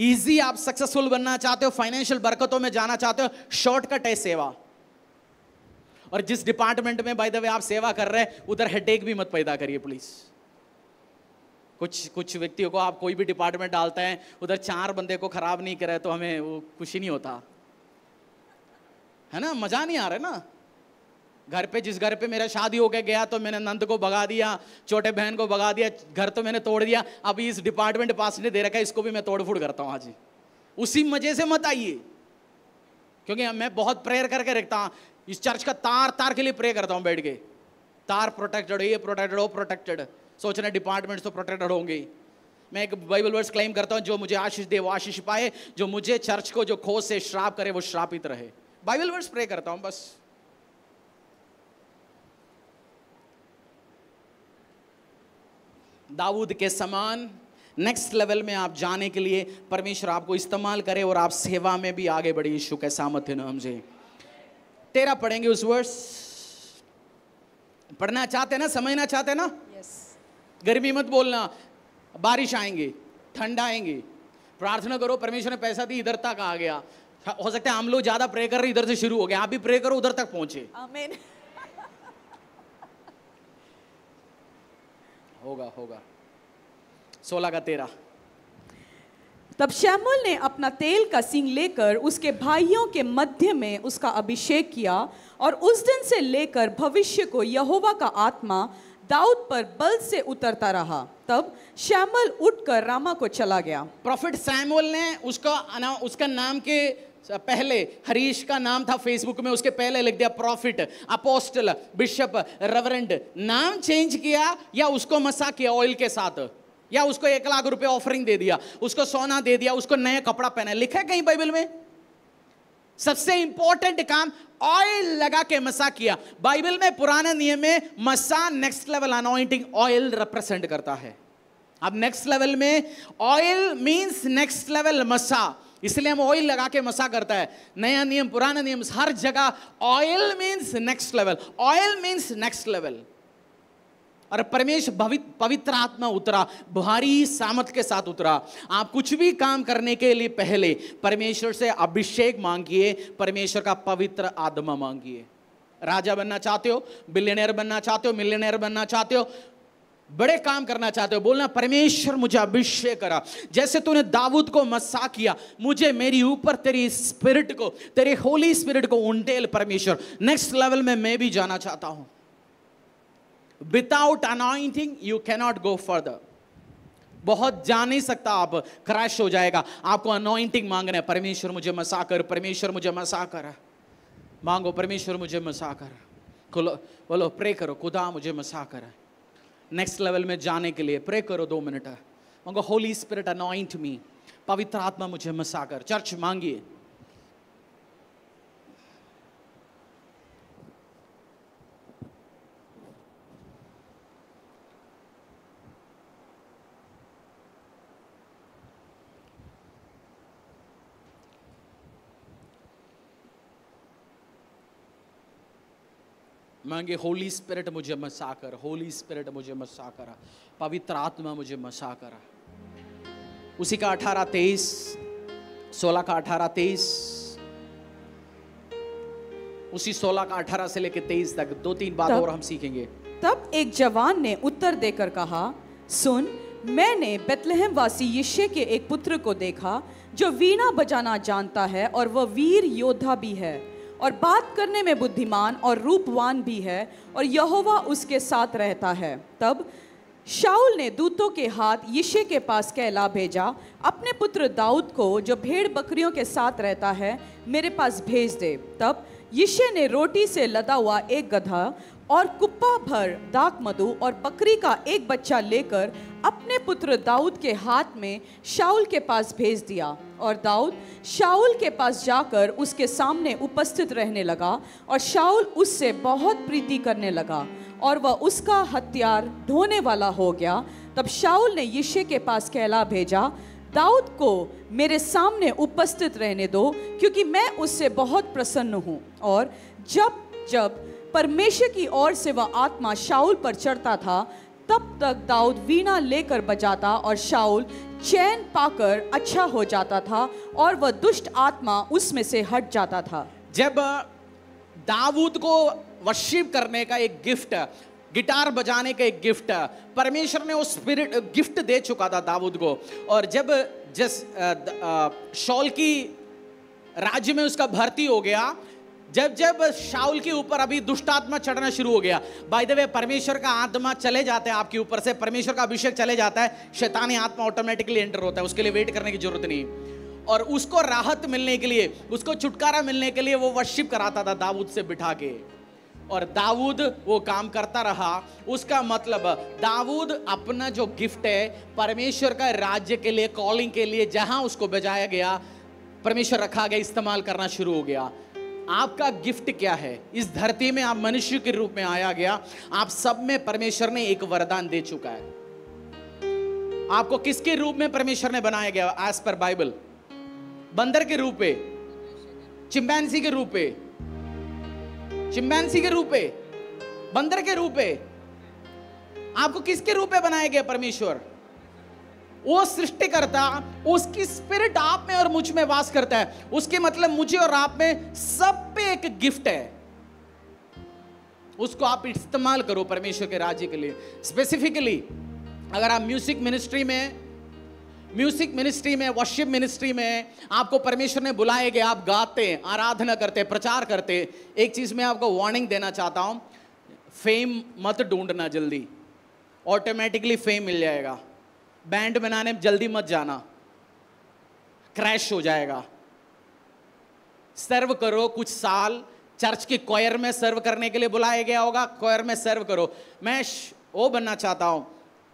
इजी आप सक्सेसफुल बनना चाहते हो फाइनेंशियल बरकतों में जाना चाहते हो शॉर्टकट है सेवा और जिस डिपार्टमेंट में बाय द वे आप सेवा कर रहे हैं उधर हेडेक भी मत पैदा करिए प्लीज कुछ कुछ व्यक्तियों को आप कोई भी डिपार्टमेंट डालते हैं उधर चार बंदे को खराब नहीं करे तो हमें वो खुशी नहीं होता है ना मजा नहीं आ रहा है ना घर पे जिस घर पे मेरा शादी होकर गया तो मैंने नंद को भगा दिया छोटे बहन को भगा दिया घर तो मैंने तोड़ दिया अभी इस डिपार्टमेंट पास ने दे रखा है इसको भी मैं तोड़ फोड़ करता हूँ आज उसी मजे से मत आइए क्योंकि मैं बहुत प्रेयर करके रखता हूँ इस चर्च का तार तार के लिए प्रे करता हूँ बैठ के तार प्रोटेक्टेड हो ये प्रोटेक्टेड हो प्रोटेक्टेड सोच रहे डिपार्टमेंट्स तो प्रोटेक्टेड होंगे मैं एक बाइबल वर्स क्लेम करता हूँ जो मुझे आशीष दे वो आशीष पाए जो मुझे चर्च को जो खोज से श्राप करे वो श्रापित रहे बाइबल वर्स प्रे करता हूँ बस दाऊद के समान नेक्स्ट लेवल में आप जाने के लिए परमेश्वर आपको इस्तेमाल करे और आप सेवा में भी आगे बढ़े यीशु के सामर्थ्य नाम से तेरा पढ़ेंगे उस वर्ष पढ़ना चाहते ना समझना चाहते ना yes. गर्मी मत बोलना बारिश आएंगे ठंड आएंगे प्रार्थना करो परमेश्वर ने पैसा दी इधर तक आ गया हो सकता है हम लोग ज्यादा प्रे कर रहे इधर से शुरू हो गया आप भी प्रे करो उधर तक पहुंचे होगा होगा सोलह का तेरह तब शैमुल ने अपना तेल का सिंग लेकर उसके भाइयों के मध्य में उसका अभिषेक किया और उस दिन से लेकर भविष्य को यहोवा का आत्मा दाऊद पर बल से उतरता रहा तब शैमल उठकर रामा को चला गया प्रॉफिट सैमुअल ने उसका उसका नाम के पहले हरीश का नाम था फेसबुक में उसके पहले लिख दिया प्रॉफिट अपोस्टल बिशप रेवरेंड नाम चेंज किया या उसको मसा किया ऑयल के साथ या उसको एक लाख रुपए ऑफरिंग दे दिया उसको सोना दे दिया उसको नया कपड़ा पहना लिखा कहीं बाइबल में सबसे इंपॉर्टेंट काम ऑयल लगा के मसा किया बाइबल में पुराने नियम में मसा next level anointing oil represent करता है अब नेक्स्ट लेवल में ऑयल मींस नेक्स्ट लेवल मसा इसलिए हम ऑयल लगा के मसा करता है नया नियम पुराना नियम हर जगह oil means next level oil means next level और परमेश पवित्र आत्मा उतरा भारी सामत के साथ उतरा आप कुछ भी काम करने के लिए पहले परमेश्वर से अभिषेक मांगिए परमेश्वर का पवित्र आत्मा मांगिए राजा बनना चाहते हो बिलियनियर बनना चाहते हो मिलियनियर बनना चाहते हो बड़े काम करना चाहते हो बोलना परमेश्वर मुझे अभिषेक करा जैसे तूने दाऊद को मस्सा किया मुझे मेरी ऊपर तेरी स्पिरिट को तेरे होली स्पिरिट को उंडेल परमेश्वर नेक्स्ट लेवल में मैं भी जाना चाहता हूं without anointing you cannot go further बहुत जा नहीं सकता आप क्रैश हो जाएगा आपको अनॉइंटिंग मांगना है परमेश्वर मुझे मसा कर परमेश्वर मुझे मसा कर मांगो परमेश्वर मुझे मसा कर बोलो प्रे करो खुदा मुझे मसा है नेक्स्ट लेवल में जाने के लिए प्रे करो दो मिनट मंगो होली स्पिरिट अनॉइंट मी पवित्र आत्मा मुझे मसा कर चर्च मांगिए मांगे होली स्पिरिट मुझे मसा कर होली स्पिरिट मुझे मसा करा पवित्र आत्मा मुझे मसा करा उसी का अठारह तेईस सोलह का अठारह तेईस उसी सोलह का अठारह से लेकर तेईस तक दो तीन बात और हम सीखेंगे तब एक जवान ने उत्तर देकर कहा सुन मैंने बेतलहम वासी यशे के एक पुत्र को देखा जो वीणा बजाना जानता है और वह वीर योद्धा भी है और बात करने में बुद्धिमान और रूपवान भी है और यहोवा उसके साथ रहता है तब शाऊल ने दूतों के हाथ यशे के पास कहला भेजा अपने पुत्र दाऊद को जो भेड़ बकरियों के साथ रहता है मेरे पास भेज दे तब यशे ने रोटी से लदा हुआ एक गधा और कु चंपा भर दाक मधु और बकरी का एक बच्चा लेकर अपने पुत्र दाऊद के हाथ में शाउल के पास भेज दिया और दाऊद शाउल के पास जाकर उसके सामने उपस्थित रहने लगा और शाउल उससे बहुत प्रीति करने लगा और वह उसका हथियार ढोने वाला हो गया तब शाउल ने यशे के पास कहला भेजा दाऊद को मेरे सामने उपस्थित रहने दो क्योंकि मैं उससे बहुत प्रसन्न हूँ और जब जब परमेश्वर की ओर से वह आत्मा शाउल पर चढ़ता था तब तक दाऊद वीणा लेकर बजाता और शाउल चैन पाकर अच्छा हो जाता था और वह दुष्ट आत्मा उसमें से हट जाता था जब दाऊद को वर्शिप करने का एक गिफ्ट गिटार बजाने का एक गिफ्ट परमेश्वर ने वो स्पिरिट गिफ्ट दे चुका था दाऊद को और जब जस शॉल की राज्य में उसका भर्ती हो गया जब जब शाउल के ऊपर अभी दुष्टात्मा चढ़ना शुरू हो गया बाय द वे परमेश्वर का आत्मा चले जाते हैं आपके ऊपर से परमेश्वर का अभिषेक चले जाता है शैतानी आत्मा ऑटोमेटिकली एंटर होता है उसके लिए वेट करने की जरूरत नहीं और उसको राहत मिलने के लिए उसको छुटकारा मिलने के लिए वो वर्शिप कराता था दाऊद से बिठा के और दाऊद वो काम करता रहा उसका मतलब दाऊद अपना जो गिफ्ट है परमेश्वर का राज्य के लिए कॉलिंग के लिए जहां उसको बजाया गया परमेश्वर रखा गया इस्तेमाल करना शुरू हो गया आपका गिफ्ट क्या है इस धरती में आप मनुष्य के रूप में आया गया आप सब में परमेश्वर ने एक वरदान दे चुका है आपको किसके रूप में परमेश्वर ने बनाया गया एज पर बाइबल बंदर के रूप में के रूप में के रूप में बंदर के रूप में आपको किसके रूप में बनाया गया परमेश्वर वो सृष्टिकर्ता उसकी स्पिरिट आप में और मुझ में वास करता है उसके मतलब मुझे और आप में सब पे एक गिफ्ट है उसको आप इस्तेमाल करो परमेश्वर के राज्य के लिए स्पेसिफिकली अगर आप म्यूजिक मिनिस्ट्री में म्यूजिक मिनिस्ट्री में वर्शिप मिनिस्ट्री में आपको परमेश्वर ने बुलाए गए आप गाते आराधना करते प्रचार करते एक चीज़ में आपको वार्निंग देना चाहता हूँ फेम मत ढूंढना जल्दी ऑटोमेटिकली फेम मिल जाएगा बैंड बनाने जल्दी मत जाना क्रैश हो जाएगा सर्व करो कुछ साल चर्च के कोयर में सर्व करने के लिए बुलाया गया होगा कोयर में सर्व करो मैं वो बनना चाहता हूँ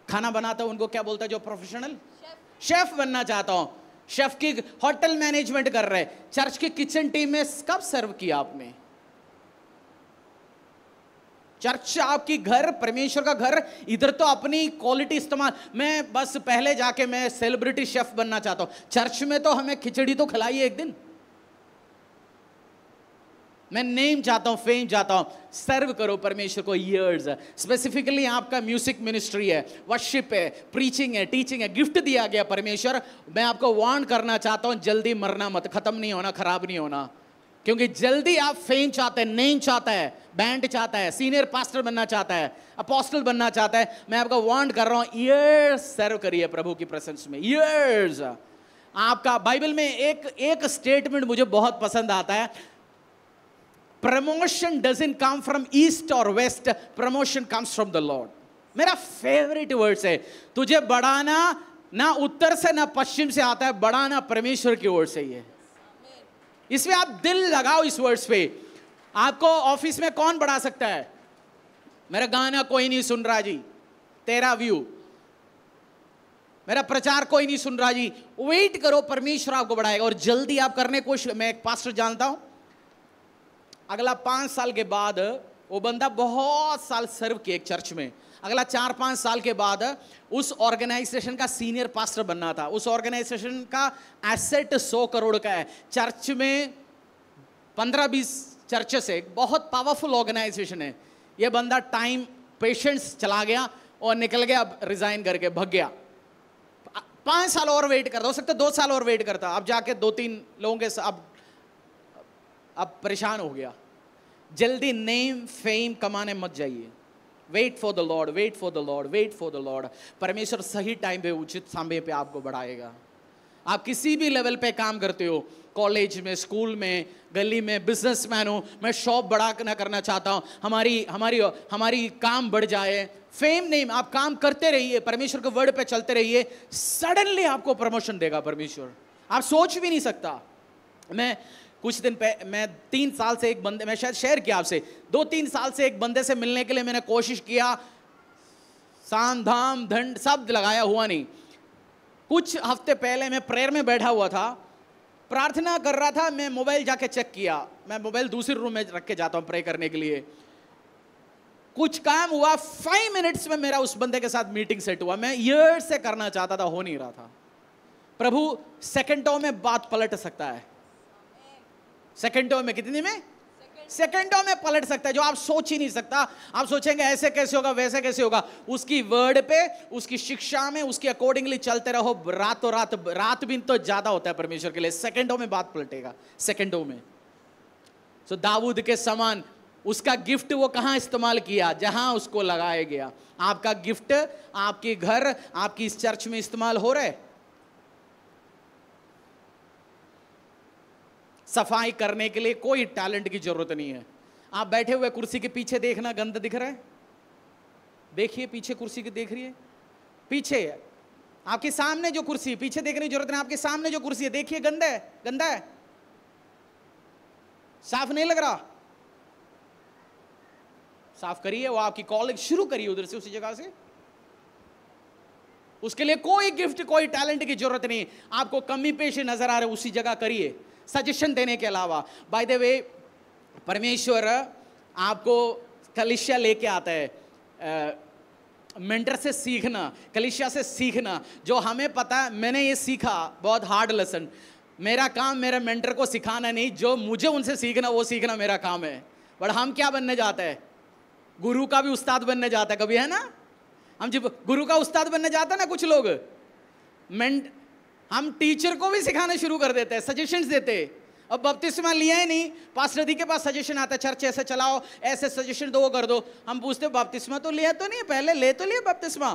खाना बनाता हूं उनको क्या बोलता है जो प्रोफेशनल शेफ बनना चाहता हूँ शेफ की होटल मैनेजमेंट कर रहे चर्च के किचन टीम में कब सर्व किया आपने चर्च आपकी घर परमेश्वर का घर इधर तो अपनी क्वालिटी इस्तेमाल मैं बस पहले जाके मैं सेलिब्रिटी शेफ बनना चाहता हूं चर्च में तो हमें खिचड़ी तो खिलाई एक दिन मैं नेम चाहता हूं फेम चाहता हूं सर्व करो परमेश्वर को ईयर्स स्पेसिफिकली आपका म्यूजिक मिनिस्ट्री है वर्शिप है प्रीचिंग है टीचिंग है गिफ्ट दिया गया परमेश्वर मैं आपको वार्न करना चाहता हूं जल्दी मरना मत खत्म नहीं होना खराब नहीं होना क्योंकि जल्दी आप फेम चाहते हैं नहीं चाहता है बैंड चाहता है सीनियर पास्टर बनना चाहता है अपोस्टल बनना चाहता है मैं आपका वांट कर रहा हूं ईयर्स सर्व करिए प्रभु की प्रेजेंस में ईयर्स आपका बाइबल में एक एक स्टेटमेंट मुझे बहुत पसंद आता है promotion doesn't come from east और west promotion comes from the Lord मेरा फेवरेट वर्ड्स है तुझे बढ़ाना ना उत्तर से ना पश्चिम से आता है बढ़ाना परमेश्वर की ओर से ही है इसमें आप दिल लगाओ इस वर्ड्स पे आपको ऑफिस में कौन बढ़ा सकता है मेरा गाना कोई नहीं सुन रहा जी तेरा व्यू मेरा प्रचार कोई नहीं सुन रहा जी वेट करो परमेश्वर आपको बढ़ाएगा और जल्दी आप करने कोशिश मैं एक पास्टर जानता हूं अगला पांच साल के बाद वो बंदा बहुत साल सर्व किए एक चर्च में अगला चार पाँच साल के बाद उस ऑर्गेनाइजेशन का सीनियर पास्टर बनना था उस ऑर्गेनाइजेशन का एसेट सौ करोड़ का है चर्च में पंद्रह बीस चर्चेस है बहुत पावरफुल ऑर्गेनाइजेशन है ये बंदा टाइम पेशेंस चला गया और निकल गया अब रिज़ाइन करके भग गया पाँच साल और वेट करता हो सकता दो साल और वेट करता अब जाके दो तीन लोगों के अब अब परेशान हो गया जल्दी नेम फेम कमाने मत जाइए wait for the Lord wait for the Lord wait for the Lord परमेश्वर सही टाइम पे उचित समय पे आपको बढ़ाएगा आप किसी भी लेवल पे काम करते हो कॉलेज में स्कूल में गली में बिजनेसमैन हो मैं शॉप बड़ा ना करना चाहता हूँ हमारी हमारी हमारी काम बढ़ जाए फेम नहीं आप काम करते रहिए परमेश्वर के वर्ड पे चलते रहिए सडनली आपको प्रमोशन देगा परमेश्वर आप सोच भी नहीं सकता मैं कुछ दिन पहले मैं तीन साल से एक बंदे मैं शायद शेयर किया आपसे दो तीन साल से एक बंदे से मिलने के लिए मैंने कोशिश किया सान धाम धंड शब्द लगाया हुआ नहीं कुछ हफ्ते पहले मैं प्रेयर में बैठा हुआ था प्रार्थना कर रहा था मैं मोबाइल जाके चेक किया मैं मोबाइल दूसरे रूम में रख के जाता हूँ प्रे करने के लिए कुछ काम हुआ फाइव मिनट्स में मेरा उस बंदे के साथ मीटिंग सेट हुआ मैं ईयर से करना चाहता था हो नहीं रहा था प्रभु सेकेंडों में बात पलट सकता है सेकेंड में कितनी में सेकेंडों में पलट सकता है जो आप सोच ही नहीं सकता आप सोचेंगे ऐसे कैसे होगा वैसे कैसे होगा उसकी वर्ड पे उसकी शिक्षा में उसके अकॉर्डिंगली चलते रहो रातों रात रात भी तो ज्यादा होता है परमेश्वर के लिए सेकेंडों में बात पलटेगा सेकेंडों में सो so, दाऊद के समान उसका गिफ्ट वो कहाँ इस्तेमाल किया जहां उसको लगाया गया आपका गिफ्ट आपके घर आपकी इस चर्च में इस्तेमाल हो रहा है सफाई करने के लिए कोई टैलेंट की जरूरत नहीं है आप बैठे हुए कुर्सी के पीछे देखना गंद दिख रहा है देखिए पीछे कुर्सी के देख रही है पीछे आपके सामने जो कुर्सी पीछे देखने की जरूरत नहीं आपके सामने जो कुर्सी है देखिए गंदा है गंदा है साफ नहीं लग रहा साफ करिए वो आपकी कॉलेज शुरू करिए उधर से उसी जगह से उसके लिए कोई गिफ्ट कोई टैलेंट की जरूरत नहीं आपको कमी पेशे नजर आ रहे उसी जगह करिए सजेशन देने के अलावा बाय द वे परमेश्वर आपको कलिशिया लेके आता है मेंटर से सीखना कलिशिया से सीखना जो हमें पता है मैंने ये सीखा बहुत हार्ड लेसन मेरा काम मेरे मेंटर को सिखाना नहीं जो मुझे उनसे सीखना वो सीखना मेरा काम है बट हम क्या बनने जाते हैं गुरु का भी उस्ताद बनने जाता है कभी है ना हम जब गुरु का उस्ताद बनने जाते हैं ना कुछ लोग मेंट हम टीचर को भी सिखाना शुरू कर देते हैं सजेशंस देते अब बपतिस्मा लिया ही नहीं पास नदी के पास सजेशन आता है चर्च ऐसे चलाओ ऐसे सजेशन दो वो कर दो हम पूछते बपतिस्मा तो लिया तो नहीं पहले ले तो लिया बपतिस्मा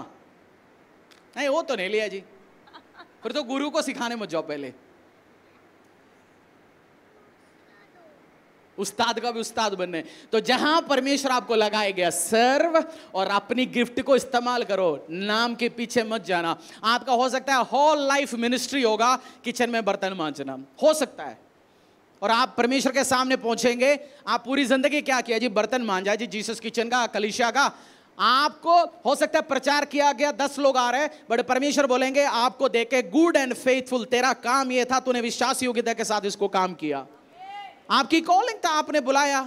नहीं वो तो नहीं लिया जी फिर तो गुरु को सिखाने मत जाओ पहले उस्ताद का भी उस्ताद बनने तो जहां परमेश्वर आपको लगाए गया सर्व और अपनी गिफ्ट को इस्तेमाल करो नाम के पीछे मत जाना आपका हो सकता है होल लाइफ मिनिस्ट्री होगा किचन में बर्तन मांझना हो सकता है और आप परमेश्वर के सामने पहुंचेंगे आप पूरी जिंदगी क्या किया जी बर्तन मांझा जी जीसस किचन का कलिशा का आपको हो सकता है प्रचार किया गया दस लोग आ रहे हैं बट परमेश्वर बोलेंगे आपको देखे गुड एंड फेथफुल तेरा काम यह था तूने विश्वास योग्यता के साथ इसको काम किया आपकी कॉलिंग था आपने बुलाया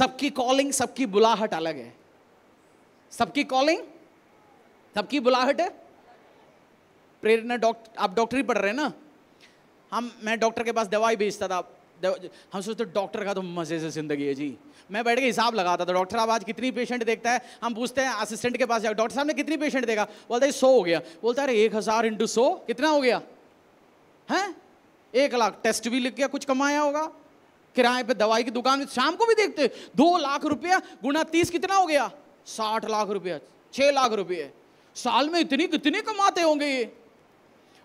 सबकी कॉलिंग सबकी बुलाहट अलग है सबकी कॉलिंग सबकी बुलाहट है प्रेरणा डॉक्टर आप डॉक्टरी पढ़ रहे हैं ना हम मैं डॉक्टर के पास दवाई भेजता था हम सोचते डॉक्टर का तो मज़े से ज़िंदगी है जी मैं बैठ के हिसाब लगाता था डॉक्टर साहब आज कितनी पेशेंट देखता है हम पूछते हैं असिस्टेंट के पास जाओ डॉक्टर साहब ने कितनी पेशेंट देखा बोलता है सौ हो गया बोलता है अरे एक हज़ार इंटू सौ कितना हो गया हैं एक लाख टेस्ट भी लिख गया कुछ कमाया होगा किराए पे दवाई की दुकान में शाम को भी देखते दो लाख रुपया गुना तीस कितना हो गया साठ लाख रुपया छह लाख रुपये साल में इतनी कितनी कमाते होंगे ये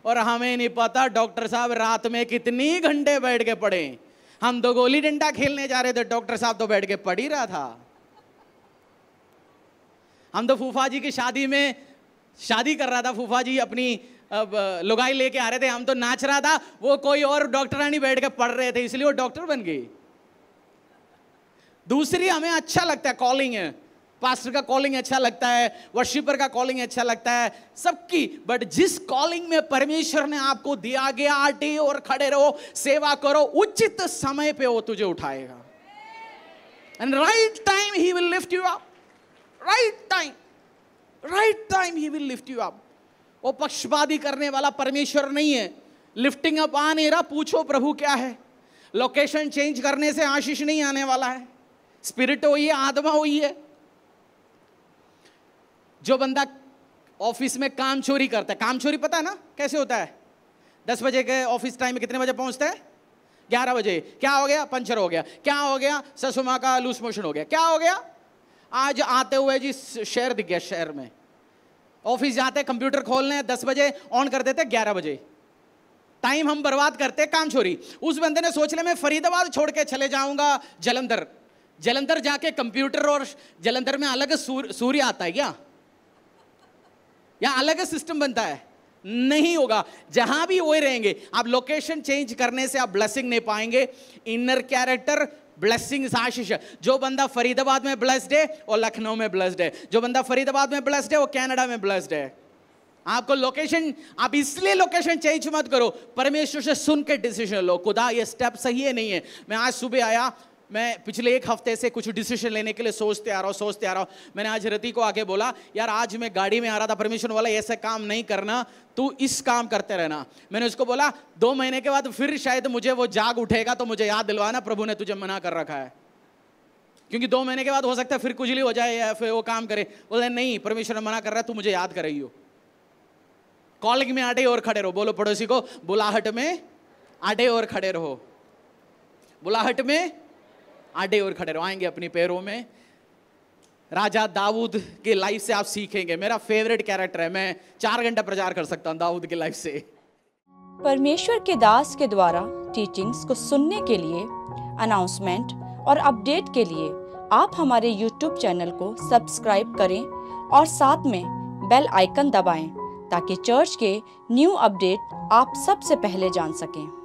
और हमें नहीं पता डॉक्टर साहब रात में कितनी घंटे बैठ के पड़े हम दो तो गोली डंडा खेलने जा रहे थे डॉक्टर साहब तो बैठ के पढ़ ही रहा था हम तो फूफा जी की शादी में शादी कर रहा था फूफा जी अपनी अब लुगाई लेके आ रहे थे हम तो नाच रहा था वो कोई और डॉक्टरानी बैठ के पढ़ रहे थे इसलिए वो डॉक्टर बन गई दूसरी हमें अच्छा लगता है कॉलिंग है पास्टर का कॉलिंग अच्छा लगता है वर्शिपर का कॉलिंग अच्छा लगता है सबकी बट जिस कॉलिंग में परमेश्वर ने आपको दिया गया आटे और खड़े रहो सेवा करो उचित समय पे वो तुझे उठाएगा and right time he will lift you up right time right time he will lift you up वो पक्षवादी करने वाला परमेश्वर नहीं है लिफ्टिंग अप आ नहीं रहा पूछो प्रभु क्या है लोकेशन चेंज करने से आशीष नहीं आने वाला है स्पिरिट वही है आत्मा वही है जो बंदा ऑफिस में काम चोरी करता है काम चोरी पता है ना कैसे होता है दस बजे के ऑफिस टाइम में कितने बजे पहुंचता है ग्यारह बजे क्या हो गया पंचर हो गया क्या हो गया ससुमा का लूज मोशन हो गया क्या हो गया आज आते हुए जी शहर दिख गया शहर में ऑफिस जाते कंप्यूटर खोलने दस बजे ऑन कर देते ग्यारह बजे टाइम हम बर्बाद करते काम छोरी उस बंदे ने सोच लिया मैं फरीदाबाद छोड़ के चले जाऊंगा जलंधर जलंधर जाके कंप्यूटर और जलंधर में अलग सूर, सूर्य आता है क्या या अलग सिस्टम बनता है नहीं होगा जहां भी वो रहेंगे आप लोकेशन चेंज करने से आप ब्लेसिंग नहीं पाएंगे इनर कैरेक्टर ब्लेसिंग्स आशीष जो बंदा फरीदाबाद में ब्लस्ड है वो लखनऊ में ब्लस्ड है जो बंदा फरीदाबाद में ब्लस्ड है वो कैनेडा में ब्लस्ड है आपको लोकेशन आप इसलिए लोकेशन चेंज मत करो परमेश्वर से सुन के डिसीजन लो खुदा ये स्टेप सही है नहीं है मैं आज सुबह आया मैं पिछले एक हफ्ते से कुछ डिसीजन लेने के लिए सोचते आ रहा हूँ सोचते आ रहा हूँ मैंने आज रति को आगे बोला यार आज मैं गाड़ी में आ रहा था परमिशन वाला ऐसा काम नहीं करना तू इस काम करते रहना मैंने उसको बोला दो महीने के बाद फिर शायद मुझे वो जाग उठेगा तो मुझे याद दिलवाना प्रभु ने तुझे मना कर रखा है क्योंकि दो महीने के बाद हो सकता है फिर कुछली हो जाए या फिर वो काम करे बोले नहीं परमेश्वर मना कर रहा है तू मुझे याद कर रही हो कॉलिंग में आटे और खड़े रहो बोलो पड़ोसी को बुलाहट में आटे और खड़े रहो बुलाहट में आडे और खड़े रहो अपने पैरों में राजा दाऊद के लाइफ से आप सीखेंगे मेरा फेवरेट कैरेक्टर है मैं चार घंटा प्रचार कर सकता हूँ दाऊद के लाइफ से परमेश्वर के दास के द्वारा टीचिंग्स को सुनने के लिए अनाउंसमेंट और अपडेट के लिए आप हमारे यूट्यूब चैनल को सब्सक्राइब करें और साथ में बेल आइकन दबाएं ताकि चर्च के न्यू अपडेट आप सबसे पहले जान सकें